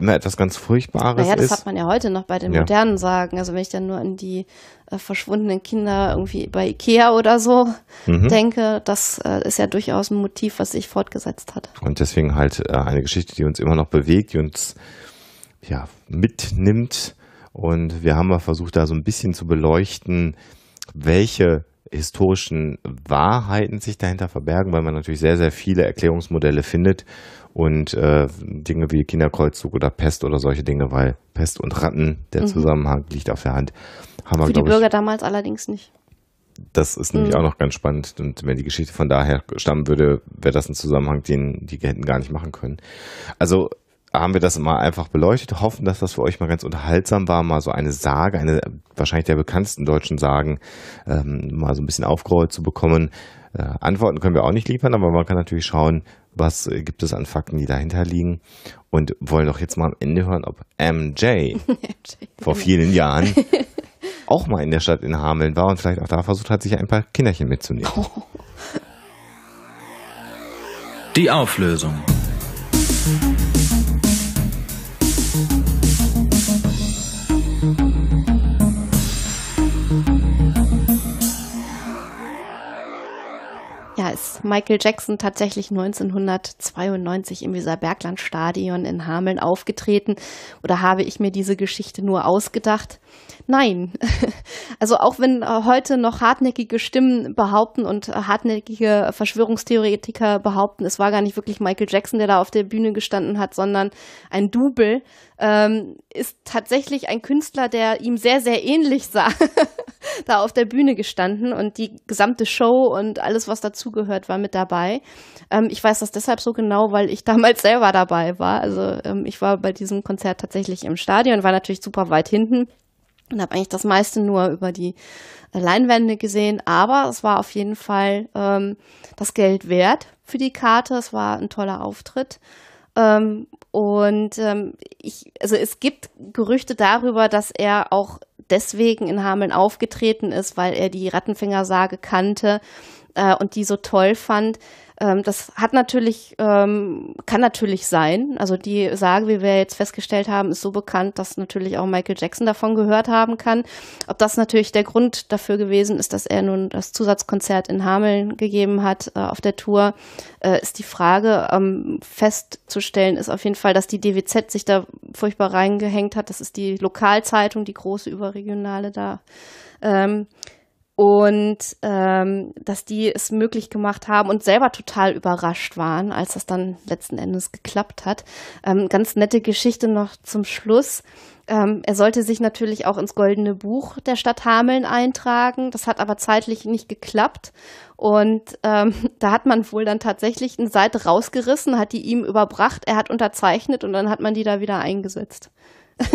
na, etwas ganz Furchtbares naja, das ist. hat man ja heute noch bei den ja. modernen Sagen. Also wenn ich dann nur an die äh, verschwundenen Kinder irgendwie bei Ikea oder so mhm. denke, das äh, ist ja durchaus ein Motiv, was sich fortgesetzt hat. Und deswegen halt äh, eine Geschichte, die uns immer noch bewegt, die uns ja, mitnimmt. Und wir haben mal versucht, da so ein bisschen zu beleuchten, welche historischen Wahrheiten sich dahinter verbergen, weil man natürlich sehr, sehr viele Erklärungsmodelle findet und äh, Dinge wie Kinderkreuzzug oder Pest oder solche Dinge, weil Pest und Ratten, der mhm. Zusammenhang liegt auf der Hand. Haben Für wir, die Bürger ich, damals allerdings nicht. Das ist nämlich mhm. auch noch ganz spannend. Und wenn die Geschichte von daher stammen würde, wäre das ein Zusammenhang, den die hätten gar nicht machen können. Also haben wir das mal einfach beleuchtet, hoffen, dass das für euch mal ganz unterhaltsam war, mal so eine Sage, eine wahrscheinlich der bekanntesten deutschen Sagen, ähm, mal so ein bisschen aufgerollt zu bekommen. Äh, Antworten können wir auch nicht liefern, aber man kann natürlich schauen, was äh, gibt es an Fakten, die dahinter liegen und wollen doch jetzt mal am Ende hören, ob MJ, *laughs* vor vielen Jahren *laughs* auch mal in der Stadt in Hameln war und vielleicht auch da versucht hat, sich ein paar Kinderchen mitzunehmen. *laughs* Die Auflösung. Michael Jackson tatsächlich 1992 im Weserberglandstadion in Hameln aufgetreten oder habe ich mir diese Geschichte nur ausgedacht? nein. *laughs* Also auch wenn äh, heute noch hartnäckige Stimmen behaupten und äh, hartnäckige Verschwörungstheoretiker behaupten, es war gar nicht wirklich Michael Jackson, der da auf der Bühne gestanden hat, sondern ein Double, ähm, ist tatsächlich ein Künstler, der ihm sehr, sehr ähnlich sah, *laughs* da auf der Bühne gestanden und die gesamte Show und alles, was dazugehört, war mit dabei. Ähm, ich weiß das deshalb so genau, weil ich *laughs* damals selber dabei war. Also ähm, ich war bei diesem Konzert tatsächlich im Stadion, war natürlich super weit hinten und habe eigentlich das meiste nur über die Leinwände gesehen, aber es war auf jeden Fall ähm, das Geld wert für die Karte. Es war ein toller Auftritt. Ähm, und ähm, ich, also es gibt Gerüchte darüber, dass er auch deswegen in Hameln aufgetreten ist, weil er die Rattenfingersage kannte äh, und die so toll fand. Ähm, das hat natürlich, ähm, kann natürlich sein. Also die Sage, wie wir jetzt festgestellt haben, ist so bekannt, dass natürlich auch Michael Jackson davon gehört haben kann. Ob das natürlich der Grund dafür gewesen ist, dass er nun das Zusatzkonzert in Hameln gegeben hat äh, auf der Tour, äh, ist die Frage. Ähm, festzustellen ist auf jeden Fall, dass die DWZ sich da furchtbar reingehängt hat. Das ist die Lokalzeitung, die große überregionale da. Ähm, und ähm, dass die es möglich gemacht haben und selber total überrascht waren, als das dann letzten Endes geklappt hat. Ähm, ganz nette Geschichte noch zum Schluss. Ähm, er sollte sich natürlich auch ins goldene Buch der Stadt Hameln eintragen. Das hat aber zeitlich nicht geklappt. Und ähm, *laughs* da hat man wohl dann tatsächlich eine Seite rausgerissen, hat die ihm überbracht, er hat unterzeichnet und dann hat man die da wieder eingesetzt. *laughs*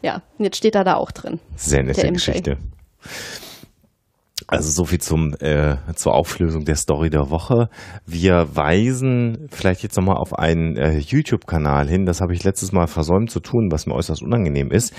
ja, jetzt steht er da auch drin. Sehr nette Geschichte. Also so viel zum, äh, zur Auflösung der Story der Woche. Wir weisen vielleicht jetzt nochmal auf einen äh, YouTube-Kanal hin. Das habe ich letztes Mal versäumt zu tun, was mir äußerst unangenehm ist.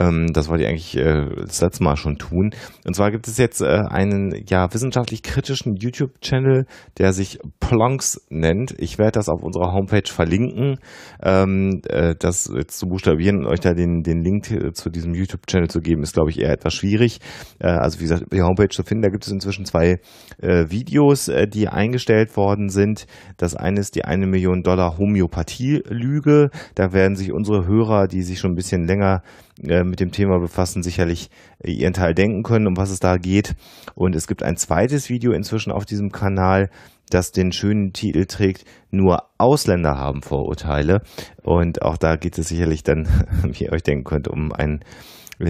Ähm, das wollte ich eigentlich äh, das letzte Mal schon tun. Und zwar gibt es jetzt äh, einen ja wissenschaftlich kritischen YouTube-Channel, der sich Plonks nennt. Ich werde das auf unserer Homepage verlinken, ähm, äh, das jetzt zu buchstabieren und euch da den, den Link äh, zu diesem YouTube-Channel zu geben, ist glaube ich eher etwas schwierig. Äh, also wie gesagt, die Homepage zu finden. Da gibt es inzwischen zwei äh, Videos, äh, die eingestellt worden sind. Das eine ist die eine Million Dollar Homöopathie-Lüge. Da werden sich unsere Hörer, die sich schon ein bisschen länger äh, mit dem Thema befassen, sicherlich äh, ihren Teil denken können, um was es da geht. Und es gibt ein zweites Video inzwischen auf diesem Kanal, das den schönen Titel trägt, nur Ausländer haben Vorurteile. Und auch da geht es sicherlich dann, *laughs* wie ihr euch denken könnt, um ein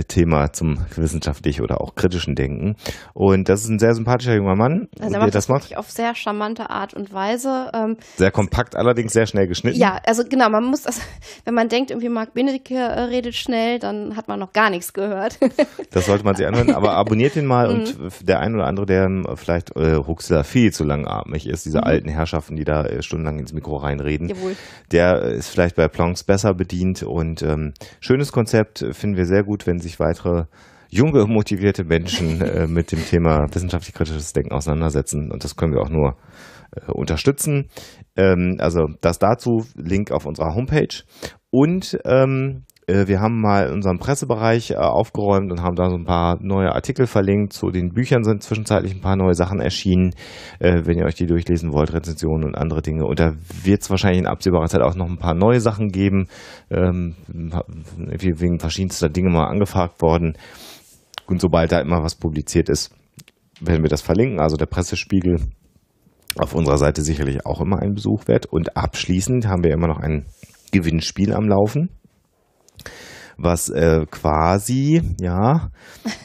Thema zum wissenschaftlichen oder auch kritischen Denken. Und das ist ein sehr sympathischer junger Mann, also der, macht das macht. Auf sehr charmante Art und Weise. Ähm, sehr kompakt, allerdings sehr schnell geschnitten. Ja, also genau, man muss, also, wenn man denkt, irgendwie Marc Benedicke äh, redet schnell, dann hat man noch gar nichts gehört. *laughs* das sollte man sich anhören, aber abonniert ihn mal und *laughs* mhm. der ein oder andere, der ähm, vielleicht äh, Huxler viel zu langatmig ist, diese mhm. alten Herrschaften, die da äh, stundenlang ins Mikro reinreden, Jawohl. der ist vielleicht bei Plonks besser bedient und ähm, schönes Konzept finden wir sehr gut, wenn wenn sich weitere junge, motivierte Menschen äh, mit dem Thema wissenschaftlich-kritisches Denken auseinandersetzen. Und das können wir auch nur äh, unterstützen. Ähm, also das dazu, Link auf unserer Homepage. Und ähm, äh, wir haben mal unseren Pressebereich äh, aufgeräumt und haben da so ein paar neue Artikel verlinkt. Zu den Büchern sind zwischenzeitlich ein paar neue Sachen erschienen. Äh, wenn ihr euch die durchlesen wollt, Rezensionen und andere Dinge. Und da wird es wahrscheinlich in absehbarer Zeit auch noch ein paar neue Sachen geben. Ähm, wir wegen verschiedenster Dinge mal angefragt worden. Und sobald da immer was publiziert ist, werden wir das verlinken. Also der Pressespiegel auf unserer Seite sicherlich auch immer ein Besuch wert. Und abschließend haben wir immer noch ein Gewinnspiel am Laufen was äh, quasi ja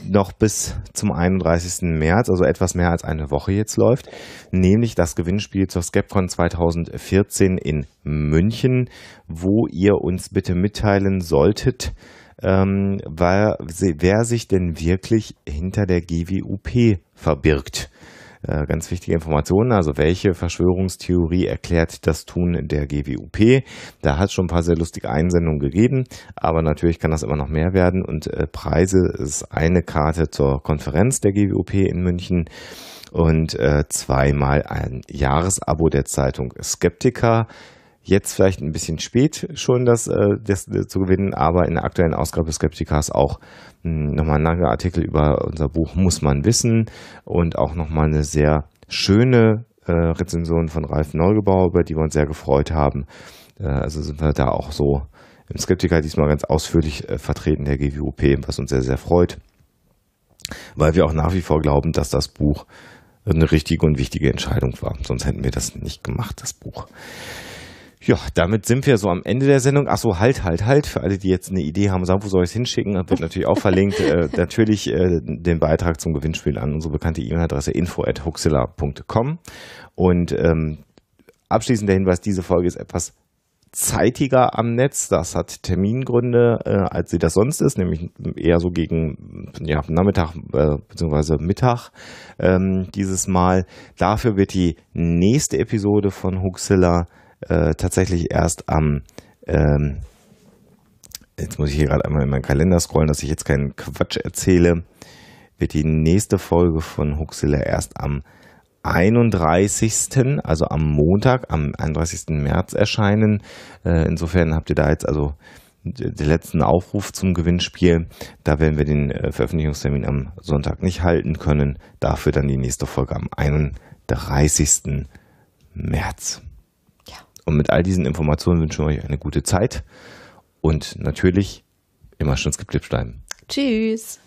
noch bis zum 31. März, also etwas mehr als eine Woche jetzt läuft, nämlich das Gewinnspiel zur Skepcon 2014 in München, wo ihr uns bitte mitteilen solltet, ähm, wer, wer sich denn wirklich hinter der GWUP verbirgt. Äh, ganz wichtige Informationen. Also welche Verschwörungstheorie erklärt das Tun der GWUP? Da hat es schon ein paar sehr lustige Einsendungen gegeben, aber natürlich kann das immer noch mehr werden. Und äh, Preise ist eine Karte zur Konferenz der GWUP in München und äh, zweimal ein Jahresabo der Zeitung Skeptica. jetzt vielleicht ein bisschen spät schon das, äh, das äh, zu gewinnen, aber in der aktuellen Ausgabe Skeptikas auch nochmal ein langer Artikel über unser Buch Muss man wissen und auch nochmal eine sehr schöne äh, Rezension von Ralf Neugebauer, über die wir uns sehr gefreut haben. Äh, also sind wir da auch so im Skeptiker diesmal ganz ausführlich äh, vertreten, der GWOP, was uns sehr, sehr freut, weil wir auch nach wie vor glauben, dass das Buch eine richtige und wichtige Entscheidung war. Sonst hätten wir das nicht gemacht, das Buch. Ja, damit sind wir so am Ende der Sendung. Ach so, halt, halt, halt. Für alle, die jetzt eine Idee haben, sagen, wo soll ich es hinschicken, wird natürlich auch verlinkt. äh, *laughs* natürlich äh, den Beitrag zum Gewinnspiel an unsere bekannte E-Mail-Adresse info.huxilla.com. Und ähm, abschließend der Hinweis, diese Folge ist etwas zeitiger am Netz. Das hat Termingründe, äh, als sie das sonst ist, nämlich eher so gegen ja, Nachmittag äh, bzw. Mittag ähm, dieses Mal. Dafür wird die nächste Episode von Huxilla äh, tatsächlich erst am, ähm, jetzt muss ich hier gerade einmal in meinen Kalender scrollen, dass ich jetzt keinen Quatsch erzähle, wird die nächste Folge von Huxilla erst am 31., also am Montag, am 31. März erscheinen. Äh, insofern habt ihr da jetzt also den letzten Aufruf zum Gewinnspiel. Da werden wir den äh, Veröffentlichungstermin am Sonntag nicht halten können. Dafür dann die nächste Folge am 31. März. Und mit all diesen Informationen wünschen wir euch eine gute Zeit und natürlich immer schon skeptisch bleiben. Tschüss.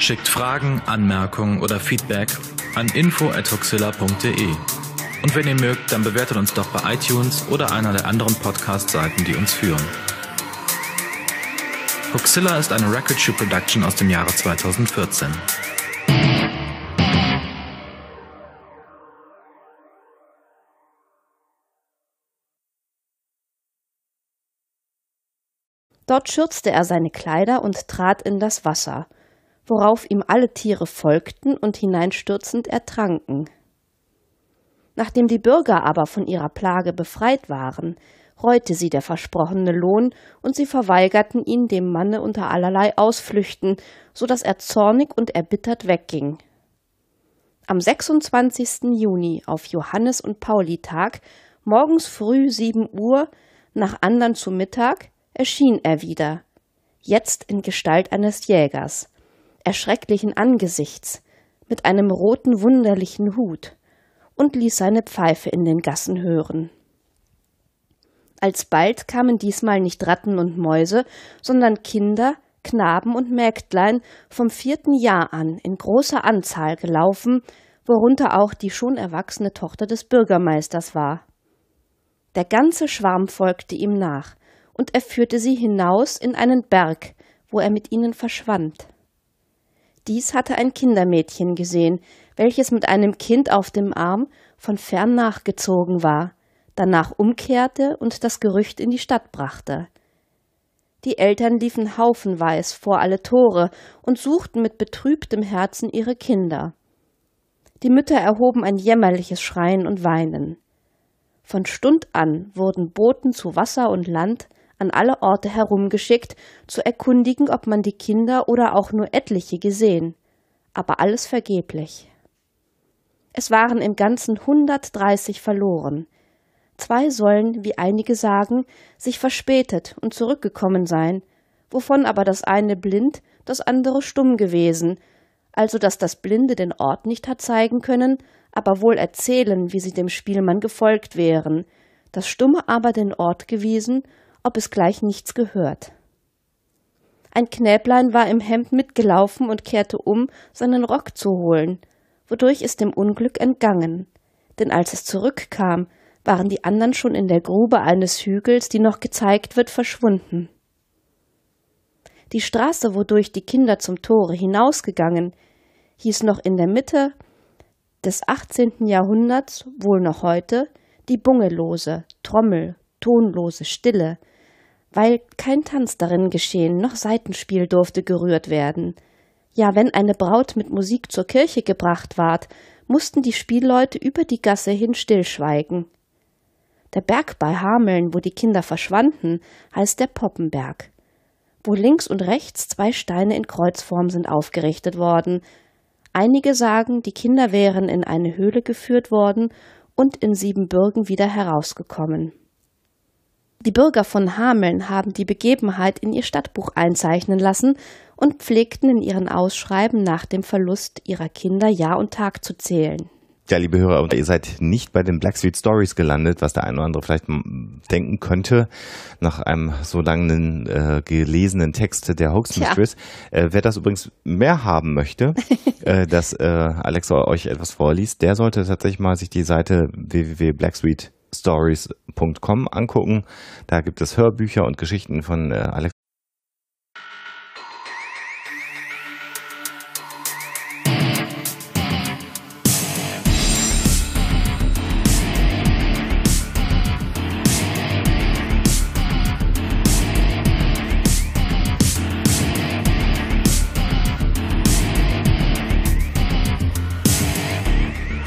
Schickt Fragen, Anmerkungen oder Feedback an info.huxilla.de. Und wenn ihr mögt, dann bewertet uns doch bei iTunes oder einer der anderen Podcast-Seiten, die uns führen. Huxilla ist eine Record Shoe Production aus dem Jahre 2014. Dort schürzte er seine Kleider und trat in das Wasser worauf ihm alle Tiere folgten und hineinstürzend ertranken. Nachdem die Bürger aber von ihrer Plage befreit waren, reute sie der versprochene Lohn, und sie verweigerten ihn dem Manne unter allerlei Ausflüchten, so daß er zornig und erbittert wegging. Am 26. Juni auf Johannes- und Paulitag, morgens früh sieben Uhr, nach andern zu Mittag, erschien er wieder, jetzt in Gestalt eines Jägers, erschrecklichen Angesichts, mit einem roten wunderlichen Hut, und ließ seine Pfeife in den Gassen hören. Alsbald kamen diesmal nicht Ratten und Mäuse, sondern Kinder, Knaben und Mägdlein vom vierten Jahr an in großer Anzahl gelaufen, worunter auch die schon erwachsene Tochter des Bürgermeisters war. Der ganze Schwarm folgte ihm nach, und er führte sie hinaus in einen Berg, wo er mit ihnen verschwand. Dies hatte ein Kindermädchen gesehen, welches mit einem Kind auf dem Arm von fern nachgezogen war, danach umkehrte und das Gerücht in die Stadt brachte. Die Eltern liefen haufenweis vor alle Tore und suchten mit betrübtem Herzen ihre Kinder. Die Mütter erhoben ein jämmerliches Schreien und Weinen. Von Stund an wurden Boten zu Wasser und Land, an alle Orte herumgeschickt, zu erkundigen, ob man die Kinder oder auch nur etliche gesehen. Aber alles vergeblich. Es waren im Ganzen 130 verloren. Zwei sollen, wie einige sagen, sich verspätet und zurückgekommen sein, wovon aber das eine blind, das andere stumm gewesen, also dass das Blinde den Ort nicht hat zeigen können, aber wohl erzählen, wie sie dem Spielmann gefolgt wären, das Stumme aber den Ort gewiesen ob es gleich nichts gehört. Ein Knäblein war im Hemd mitgelaufen und kehrte um, seinen Rock zu holen, wodurch es dem Unglück entgangen. Denn als es zurückkam, waren die anderen schon in der Grube eines Hügels, die noch gezeigt wird, verschwunden. Die Straße, wodurch die Kinder zum Tore hinausgegangen, hieß noch in der Mitte des 18. Jahrhunderts, wohl noch heute, die Bungelose, Trommel, tonlose Stille, weil kein Tanz darin geschehen, noch Seitenspiel durfte gerührt werden. Ja, wenn eine Braut mit Musik zur Kirche gebracht ward, mussten die Spielleute über die Gasse hin stillschweigen. Der Berg bei Hameln, wo die Kinder verschwanden, heißt der Poppenberg, wo links und rechts zwei Steine in Kreuzform sind aufgerichtet worden. Einige sagen, die Kinder wären in eine Höhle geführt worden und in Siebenbürgen wieder herausgekommen. Die Bürger von Hameln haben die Begebenheit in ihr Stadtbuch einzeichnen lassen und pflegten in ihren Ausschreiben nach dem Verlust ihrer Kinder Jahr und Tag zu zählen. Ja, liebe Hörer, ihr seid nicht bei den Black Street Stories gelandet, was der eine oder andere vielleicht denken könnte, nach einem so langen äh, gelesenen Text der Hoax Mistress. Äh, wer das übrigens mehr haben möchte, *laughs* äh, dass äh, Alexa euch etwas vorliest, der sollte tatsächlich mal sich die Seite www.blackstreet.com stories.com angucken. Da gibt es Hörbücher und Geschichten von äh, Alex.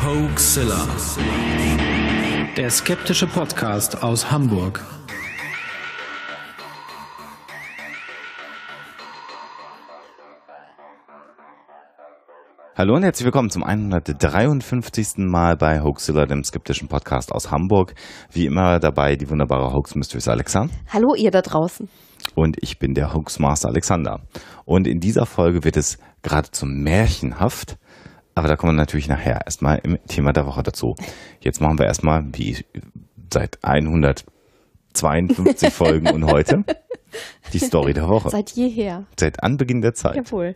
Hoaxilla. Der skeptische Podcast aus Hamburg. Hallo und herzlich willkommen zum 153. Mal bei Hoaxilla, dem skeptischen Podcast aus Hamburg. Wie immer dabei die wunderbare Hoax Mistress Alexa. Hallo ihr da draußen. Und ich bin der Hoaxmaster Alexander. Und in dieser Folge wird es geradezu märchenhaft aber da kommen wir natürlich nachher erstmal im Thema der Woche dazu. Jetzt machen wir erstmal, wie seit 152 *laughs* Folgen und heute, die Story der Woche. Seit jeher. Seit Anbeginn der Zeit. Jawohl.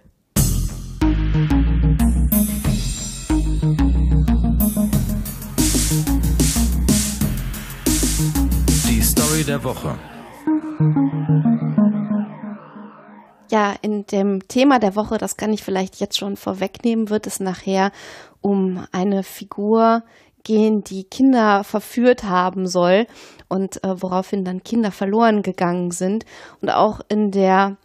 Die Story der Woche. Ja, in dem Thema der Woche, das kann ich vielleicht jetzt schon vorwegnehmen, wird es nachher um eine Figur gehen, die Kinder verführt haben soll und äh, woraufhin dann Kinder verloren gegangen sind. Und auch in der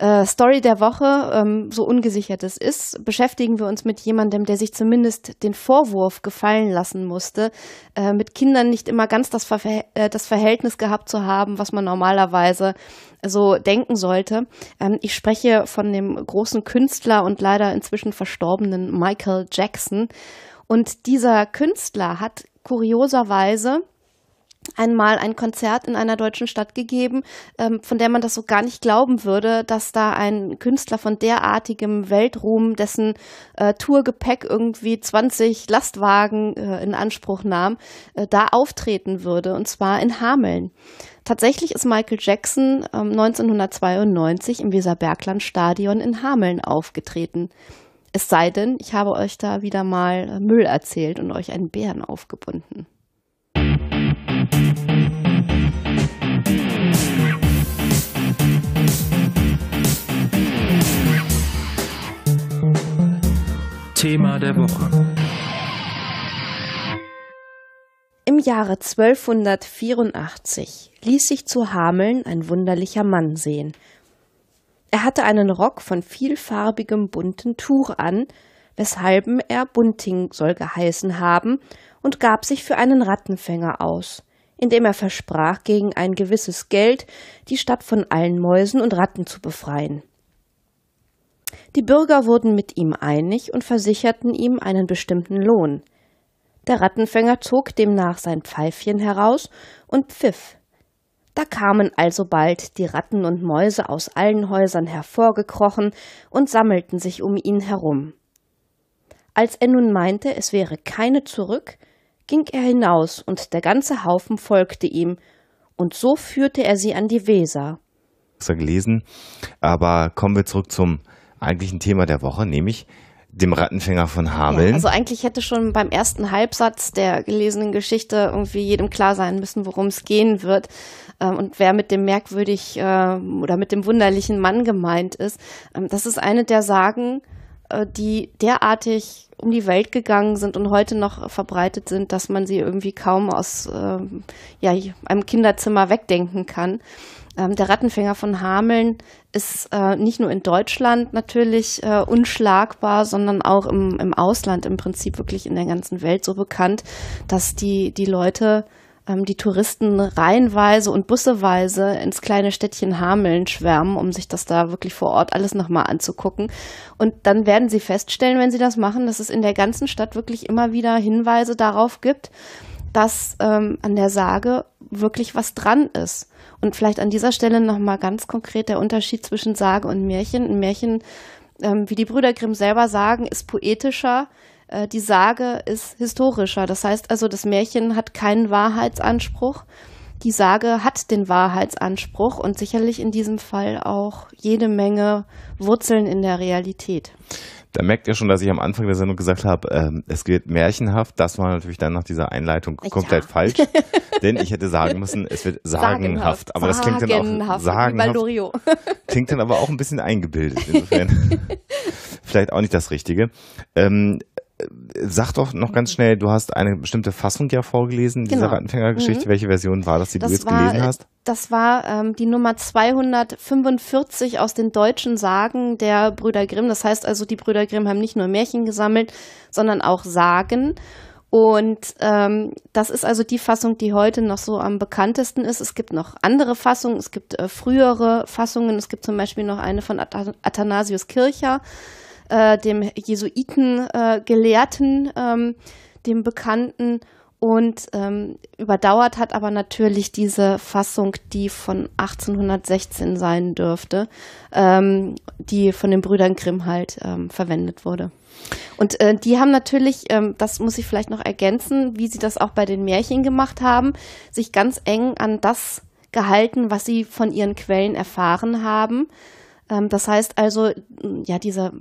äh, Story der Woche, ähm, so ungesichert es ist, beschäftigen wir uns mit jemandem, der sich zumindest den Vorwurf gefallen lassen musste, äh, mit Kindern nicht immer ganz das, Verver äh, das Verhältnis gehabt zu haben, was man normalerweise so denken sollte. Ähm, ich spreche von dem großen Künstler und leider inzwischen verstorbenen Michael Jackson. Und dieser Künstler hat kurioserweise einmal ein Konzert in einer deutschen Stadt gegeben, ähm, von der man das so gar nicht glauben würde, dass da ein Künstler von derartigem Weltruhm, dessen äh, Tourgepäck irgendwie 20 Lastwagen äh, in Anspruch nahm, äh, da auftreten würde, und zwar in Hameln. Tatsächlich ist Michael Jackson 1992 ähm, im Weserbergland-Stadion in Hameln aufgetreten. Es sei denn, ich habe euch da wieder mal äh, Müll erzählt und euch einen Bären aufgebunden. Thema der Woche. Im Jahre 1284 ließ sich zu Hameln ein wunderlicher Mann sehen. Er hatte einen Rock von vielfarbigem bunten Tuch an, weshalb er Bunting soll geheißen haben, und gab sich für einen Rattenfänger aus, indem er versprach, gegen ein gewisses Geld die Stadt von allen Mäusen und Ratten zu befreien. Die Bürger wurden mit ihm einig und versicherten ihm einen bestimmten Lohn. Der Rattenfänger zog demnach sein Pfeifchen heraus und pfiff. Da kamen alsobald also die Ratten und Mäuse aus allen Häusern hervorgekrochen und sammelten sich um ihn herum. Als er nun meinte, es wäre keine zurück, ging er hinaus, und der ganze Haufen folgte ihm, und so führte er sie an die Weser. Das war gelesen, aber kommen wir zurück zum eigentlich ein Thema der Woche, nämlich dem Rattenfänger von Hameln. Ja, also eigentlich hätte schon beim ersten Halbsatz der gelesenen Geschichte irgendwie jedem klar sein müssen, worum es gehen wird ähm, und wer mit dem merkwürdig äh, oder mit dem wunderlichen Mann gemeint ist. Ähm, das ist eine der Sagen, äh, die derartig um die Welt gegangen sind und heute noch verbreitet sind, dass man sie irgendwie kaum aus äh, ja, einem Kinderzimmer wegdenken kann. Ähm, der Rattenfänger von Hameln ist äh, nicht nur in Deutschland natürlich äh, unschlagbar, sondern auch im, im Ausland im Prinzip wirklich in der ganzen Welt so bekannt, dass die, die Leute ähm, die Touristen reihenweise und busseweise ins kleine Städtchen Hameln schwärmen, um sich das da wirklich vor Ort alles nochmal anzugucken. Und dann werden sie feststellen, wenn sie das machen, dass es in der ganzen Stadt wirklich immer wieder Hinweise darauf gibt, dass ähm, an der Sage wirklich was dran ist. Und vielleicht an dieser Stelle nochmal ganz konkret der Unterschied zwischen Sage und Märchen. Ein Märchen, ähm, wie die Brüder Grimm selber sagen, ist poetischer, äh, die Sage ist historischer. Das heißt also, das Märchen hat keinen Wahrheitsanspruch. Die Sage hat den Wahrheitsanspruch und sicherlich in diesem Fall auch jede Menge Wurzeln in der Realität. Da merkt ihr schon, dass ich am Anfang der Sendung gesagt habe, ähm, es wird märchenhaft. Das war natürlich dann nach dieser Einleitung komplett ja. falsch. *laughs* Denn ich hätte sagen müssen, es wird sagenhaft. Aber das klingt dann auch sagenhaft. Klingt dann aber auch ein bisschen eingebildet. Insofern *laughs* vielleicht auch nicht das Richtige. Ähm, sag doch noch ganz mhm. schnell, du hast eine bestimmte Fassung ja vorgelesen, genau. dieser Rattenfängergeschichte. Mhm. Welche Version war das, die das du jetzt war, gelesen hast? Das war ähm, die Nummer 245 aus den deutschen Sagen der Brüder Grimm. Das heißt also, die Brüder Grimm haben nicht nur Märchen gesammelt, sondern auch Sagen. Und ähm, das ist also die Fassung, die heute noch so am bekanntesten ist. Es gibt noch andere Fassungen, es gibt äh, frühere Fassungen, es gibt zum Beispiel noch eine von Athanasius Kircher äh, dem Jesuiten-Gelehrten, äh, ähm, dem Bekannten, und ähm, überdauert hat aber natürlich diese Fassung, die von 1816 sein dürfte, ähm, die von den Brüdern Grimm halt ähm, verwendet wurde. Und äh, die haben natürlich, ähm, das muss ich vielleicht noch ergänzen, wie sie das auch bei den Märchen gemacht haben, sich ganz eng an das gehalten, was sie von ihren Quellen erfahren haben. Ähm, das heißt also, ja, diese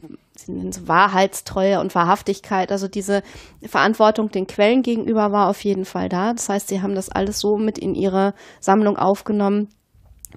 Wahrheitstreue und Wahrhaftigkeit. Also diese Verantwortung den Quellen gegenüber war auf jeden Fall da. Das heißt, sie haben das alles so mit in ihre Sammlung aufgenommen,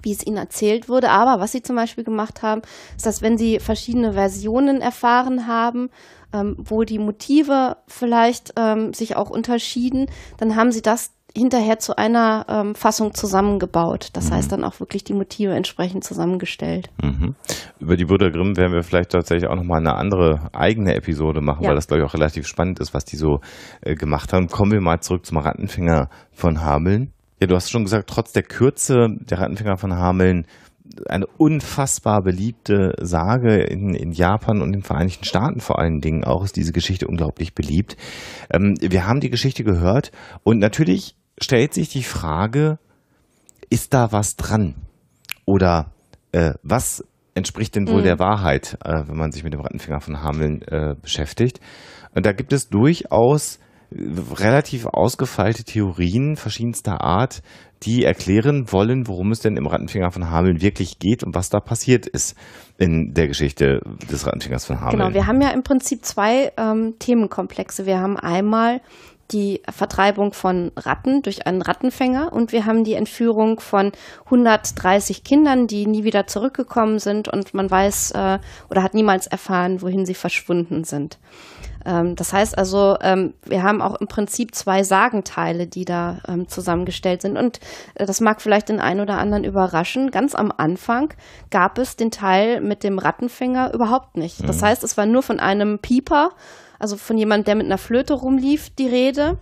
wie es ihnen erzählt wurde. Aber was sie zum Beispiel gemacht haben, ist, dass wenn sie verschiedene Versionen erfahren haben, ähm, wo die Motive vielleicht ähm, sich auch unterschieden, dann haben sie das hinterher zu einer ähm, Fassung zusammengebaut. Das mhm. heißt dann auch wirklich die Motive entsprechend zusammengestellt. Mhm. Über die Brüder Grimm werden wir vielleicht tatsächlich auch nochmal eine andere eigene Episode machen, ja. weil das glaube ich auch relativ spannend ist, was die so äh, gemacht haben. Kommen wir mal zurück zum Rattenfinger von Hameln. Ja, du hast schon gesagt, trotz der Kürze der Rattenfinger von Hameln eine unfassbar beliebte Sage in, in Japan und den Vereinigten Staaten vor allen Dingen auch ist diese Geschichte unglaublich beliebt. Ähm, wir haben die Geschichte gehört und natürlich stellt sich die Frage, ist da was dran? Oder äh, was entspricht denn wohl mhm. der Wahrheit, äh, wenn man sich mit dem Rattenfinger von Hameln äh, beschäftigt? Und da gibt es durchaus äh, relativ ausgefeilte Theorien verschiedenster Art, die erklären wollen, worum es denn im Rattenfinger von Hameln wirklich geht und was da passiert ist in der Geschichte des Rattenfingers von Hameln. Genau, wir haben ja im Prinzip zwei ähm, Themenkomplexe. Wir haben einmal die Vertreibung von Ratten durch einen Rattenfänger und wir haben die Entführung von 130 Kindern, die nie wieder zurückgekommen sind und man weiß äh, oder hat niemals erfahren, wohin sie verschwunden sind. Ähm, das heißt also, ähm, wir haben auch im Prinzip zwei Sagenteile, die da ähm, zusammengestellt sind. Und äh, das mag vielleicht den einen oder anderen überraschen. Ganz am Anfang gab es den Teil mit dem Rattenfänger überhaupt nicht. Das mhm. heißt, es war nur von einem Pieper also von jemandem, der mit einer Flöte rumlief, die Rede,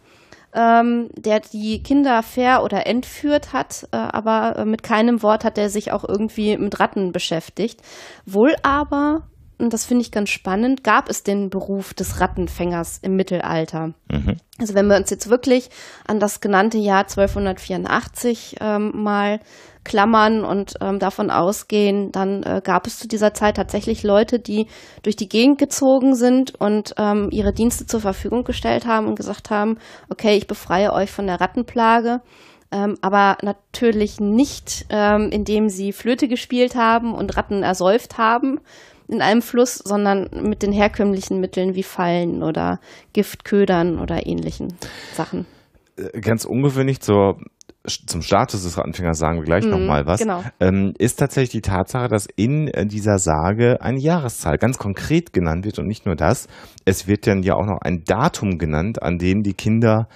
ähm, der die Kinder fair oder entführt hat, äh, aber äh, mit keinem Wort hat er sich auch irgendwie mit Ratten beschäftigt. Wohl aber, und das finde ich ganz spannend, gab es den Beruf des Rattenfängers im Mittelalter. Mhm. Also wenn wir uns jetzt wirklich an das genannte Jahr 1284 ähm, mal klammern und ähm, davon ausgehen, dann äh, gab es zu dieser Zeit tatsächlich Leute, die durch die Gegend gezogen sind und ähm, ihre Dienste zur Verfügung gestellt haben und gesagt haben, okay, ich befreie euch von der Rattenplage. Ähm, aber natürlich nicht, ähm, indem sie Flöte gespielt haben und Ratten ersäuft haben in einem Fluss, sondern mit den herkömmlichen Mitteln wie Fallen oder Giftködern oder ähnlichen Sachen. Äh, ganz ungewöhnlich zur zum Status des Rattenfängers sagen wir gleich mhm, nochmal was, genau. ähm, ist tatsächlich die Tatsache, dass in äh, dieser Sage eine Jahreszahl ganz konkret genannt wird und nicht nur das. Es wird dann ja auch noch ein Datum genannt, an dem die Kinder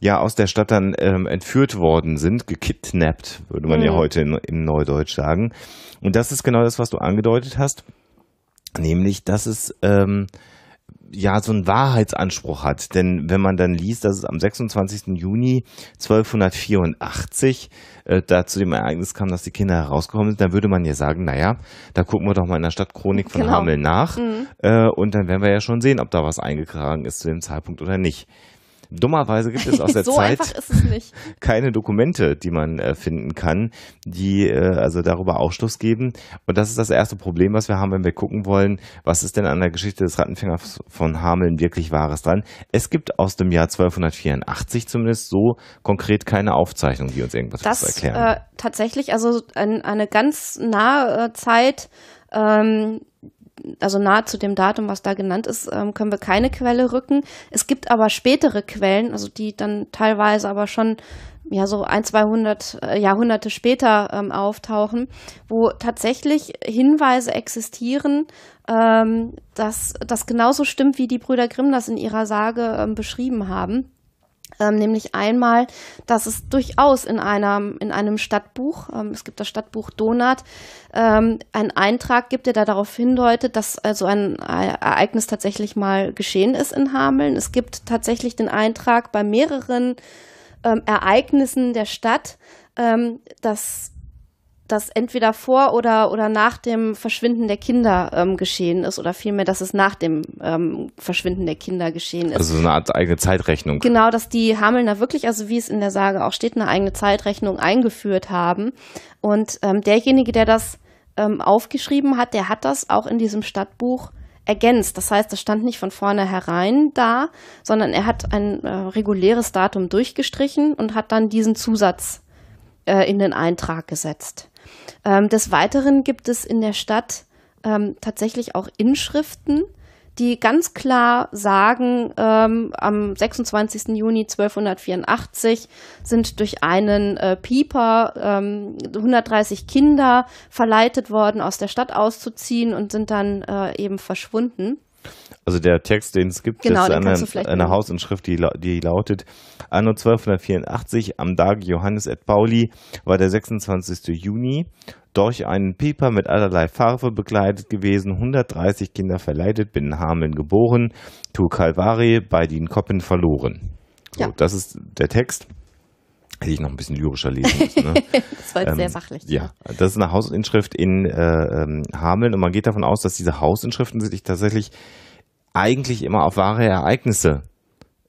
ja aus der Stadt dann ähm, entführt worden sind, gekidnappt, würde man mhm. ja heute in, im Neudeutsch sagen. Und das ist genau das, was du angedeutet hast, nämlich, dass es. Ähm, ja so einen Wahrheitsanspruch hat. Denn wenn man dann liest, dass es am 26. Juni 1284 äh, da zu dem Ereignis kam, dass die Kinder herausgekommen sind, dann würde man ja sagen, naja, da gucken wir doch mal in der Stadtchronik von genau. Hameln nach mhm. äh, und dann werden wir ja schon sehen, ob da was eingetragen ist zu dem Zeitpunkt oder nicht. Dummerweise gibt es aus der *laughs* so Zeit *laughs* keine Dokumente, die man äh, finden kann, die äh, also darüber Ausschluss geben. Und das ist das erste Problem, was wir haben, wenn wir gucken wollen, was ist denn an der Geschichte des Rattenfängers von Hameln wirklich Wahres dran. Es gibt aus dem Jahr 1284 zumindest so konkret keine Aufzeichnung, die uns irgendwas das, erklären. Äh, tatsächlich, also ein, eine ganz nahe äh, Zeit. Ähm, also nahe zu dem Datum, was da genannt ist, ähm, können wir keine Quelle rücken. Es gibt aber spätere Quellen, also die dann teilweise aber schon ja so ein, zweihundert äh, Jahrhunderte später ähm, auftauchen, wo tatsächlich Hinweise existieren, ähm, dass das genauso stimmt, wie die Brüder Grimm das in ihrer Sage ähm, beschrieben haben. Ähm, nämlich einmal, dass es durchaus in einem, in einem Stadtbuch, ähm, es gibt das Stadtbuch Donat, ähm, einen Eintrag gibt, der darauf hindeutet, dass also ein Ereignis tatsächlich mal geschehen ist in Hameln. Es gibt tatsächlich den Eintrag bei mehreren ähm, Ereignissen der Stadt, ähm, dass das entweder vor oder, oder nach dem Verschwinden der Kinder ähm, geschehen ist oder vielmehr, dass es nach dem ähm, Verschwinden der Kinder geschehen ist. Also so eine Art eigene Zeitrechnung. Genau, dass die Hamelner wirklich, also wie es in der Sage auch steht, eine eigene Zeitrechnung eingeführt haben. Und ähm, derjenige, der das ähm, aufgeschrieben hat, der hat das auch in diesem Stadtbuch ergänzt. Das heißt, das stand nicht von vornherein da, sondern er hat ein äh, reguläres Datum durchgestrichen und hat dann diesen Zusatz äh, in den Eintrag gesetzt. Ähm, des Weiteren gibt es in der Stadt ähm, tatsächlich auch Inschriften, die ganz klar sagen, ähm, am 26. Juni 1284 sind durch einen äh, Pieper ähm, 130 Kinder verleitet worden, aus der Stadt auszuziehen und sind dann äh, eben verschwunden. Also der Text, den es gibt, genau, ist eine, eine Hausinschrift, die, die lautet, anno 1284 am Tag Johannes et Pauli war der 26. Juni durch einen Piper mit allerlei Farbe begleitet gewesen, 130 Kinder verleitet, bin in Hameln geboren, tu Calvari bei den Koppen verloren. So, ja. das ist der Text. Hätte ich noch ein bisschen lyrischer lesen müssen. Ne? *laughs* das war jetzt ähm, sehr sachlich. Ja, das ist eine Hausinschrift in äh, ähm, Hameln und man geht davon aus, dass diese Hausinschriften sich tatsächlich eigentlich immer auf wahre Ereignisse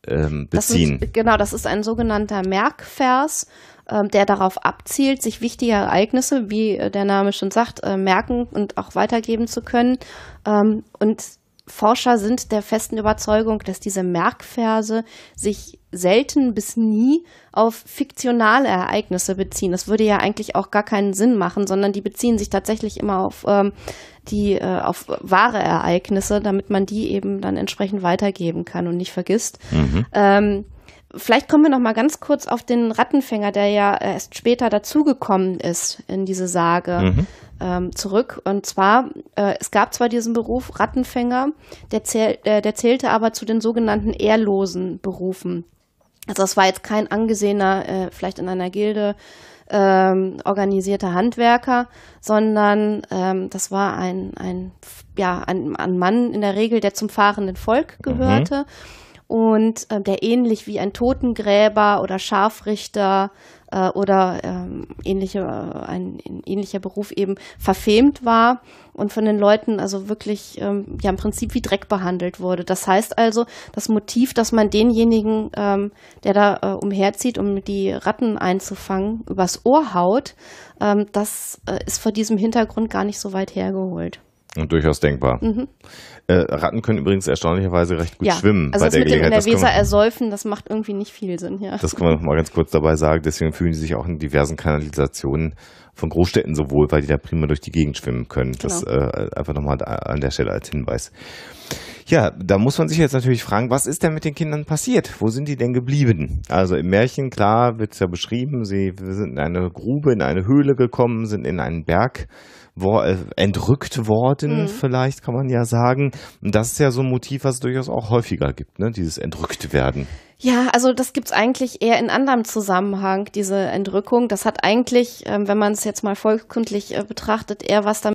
ähm, beziehen. Das ist, genau, das ist ein sogenannter Merkvers, ähm, der darauf abzielt, sich wichtige Ereignisse, wie äh, der Name schon sagt, äh, merken und auch weitergeben zu können. Ähm, und Forscher sind der festen Überzeugung, dass diese Merkverse sich selten bis nie auf fiktionale Ereignisse beziehen. Das würde ja eigentlich auch gar keinen Sinn machen, sondern die beziehen sich tatsächlich immer auf ähm, die äh, auf wahre Ereignisse, damit man die eben dann entsprechend weitergeben kann und nicht vergisst. Mhm. Ähm, vielleicht kommen wir noch mal ganz kurz auf den Rattenfänger, der ja erst später dazugekommen ist in diese Sage. Mhm ähm, zurück. Und zwar, äh, es gab zwar diesen Beruf Rattenfänger, der, zähl, äh, der zählte aber zu den sogenannten ehrlosen Berufen. Also es war jetzt kein angesehener, äh, vielleicht in einer Gilde ähm, organisierter Handwerker, sondern ähm, das war ein, ein, ja, ein, ein Mann in der Regel, der zum fahrenden Volk mhm. gehörte mhm. und äh, der ähnlich wie ein Totengräber oder Scharfrichter äh, oder ähm, ähnliche, äh, ein, ein, ähnlicher Beruf eben verfemt war und von den Leuten also wirklich ähm, ja im Prinzip wie Dreck behandelt wurde. Das heißt also, das Motiv, dass man denjenigen, ähm, der da äh, umherzieht, um die Ratten einzufangen, übers Ohr haut, ähm, das äh, ist vor diesem Hintergrund gar nicht so weit hergeholt. Und durchaus denkbar. Mhm. Äh, Ratten können übrigens erstaunlicherweise recht gut ja, schwimmen. Also bei das der mit dem in der Weser ersäufen, das macht irgendwie nicht viel Sinn. Ja. Das kann man noch mal ganz kurz dabei sagen. Deswegen fühlen sie sich auch in diversen Kanalisationen von Großstädten so wohl, weil die da prima durch die Gegend schwimmen können. Genau. Das äh, einfach nochmal an der Stelle als Hinweis. Ja, da muss man sich jetzt natürlich fragen, was ist denn mit den Kindern passiert? Wo sind die denn geblieben? Also im Märchen, klar, wird es ja beschrieben, sie sind in eine Grube, in eine Höhle gekommen, sind in einen Berg äh, entrückt worden, mhm. vielleicht kann man ja sagen. Und das ist ja so ein Motiv, was es durchaus auch häufiger gibt, ne? dieses entrückt werden. Ja, also das gibt es eigentlich eher in anderem Zusammenhang, diese Entrückung. Das hat eigentlich, ähm, wenn man es jetzt mal volkskundlich äh, betrachtet, eher was damit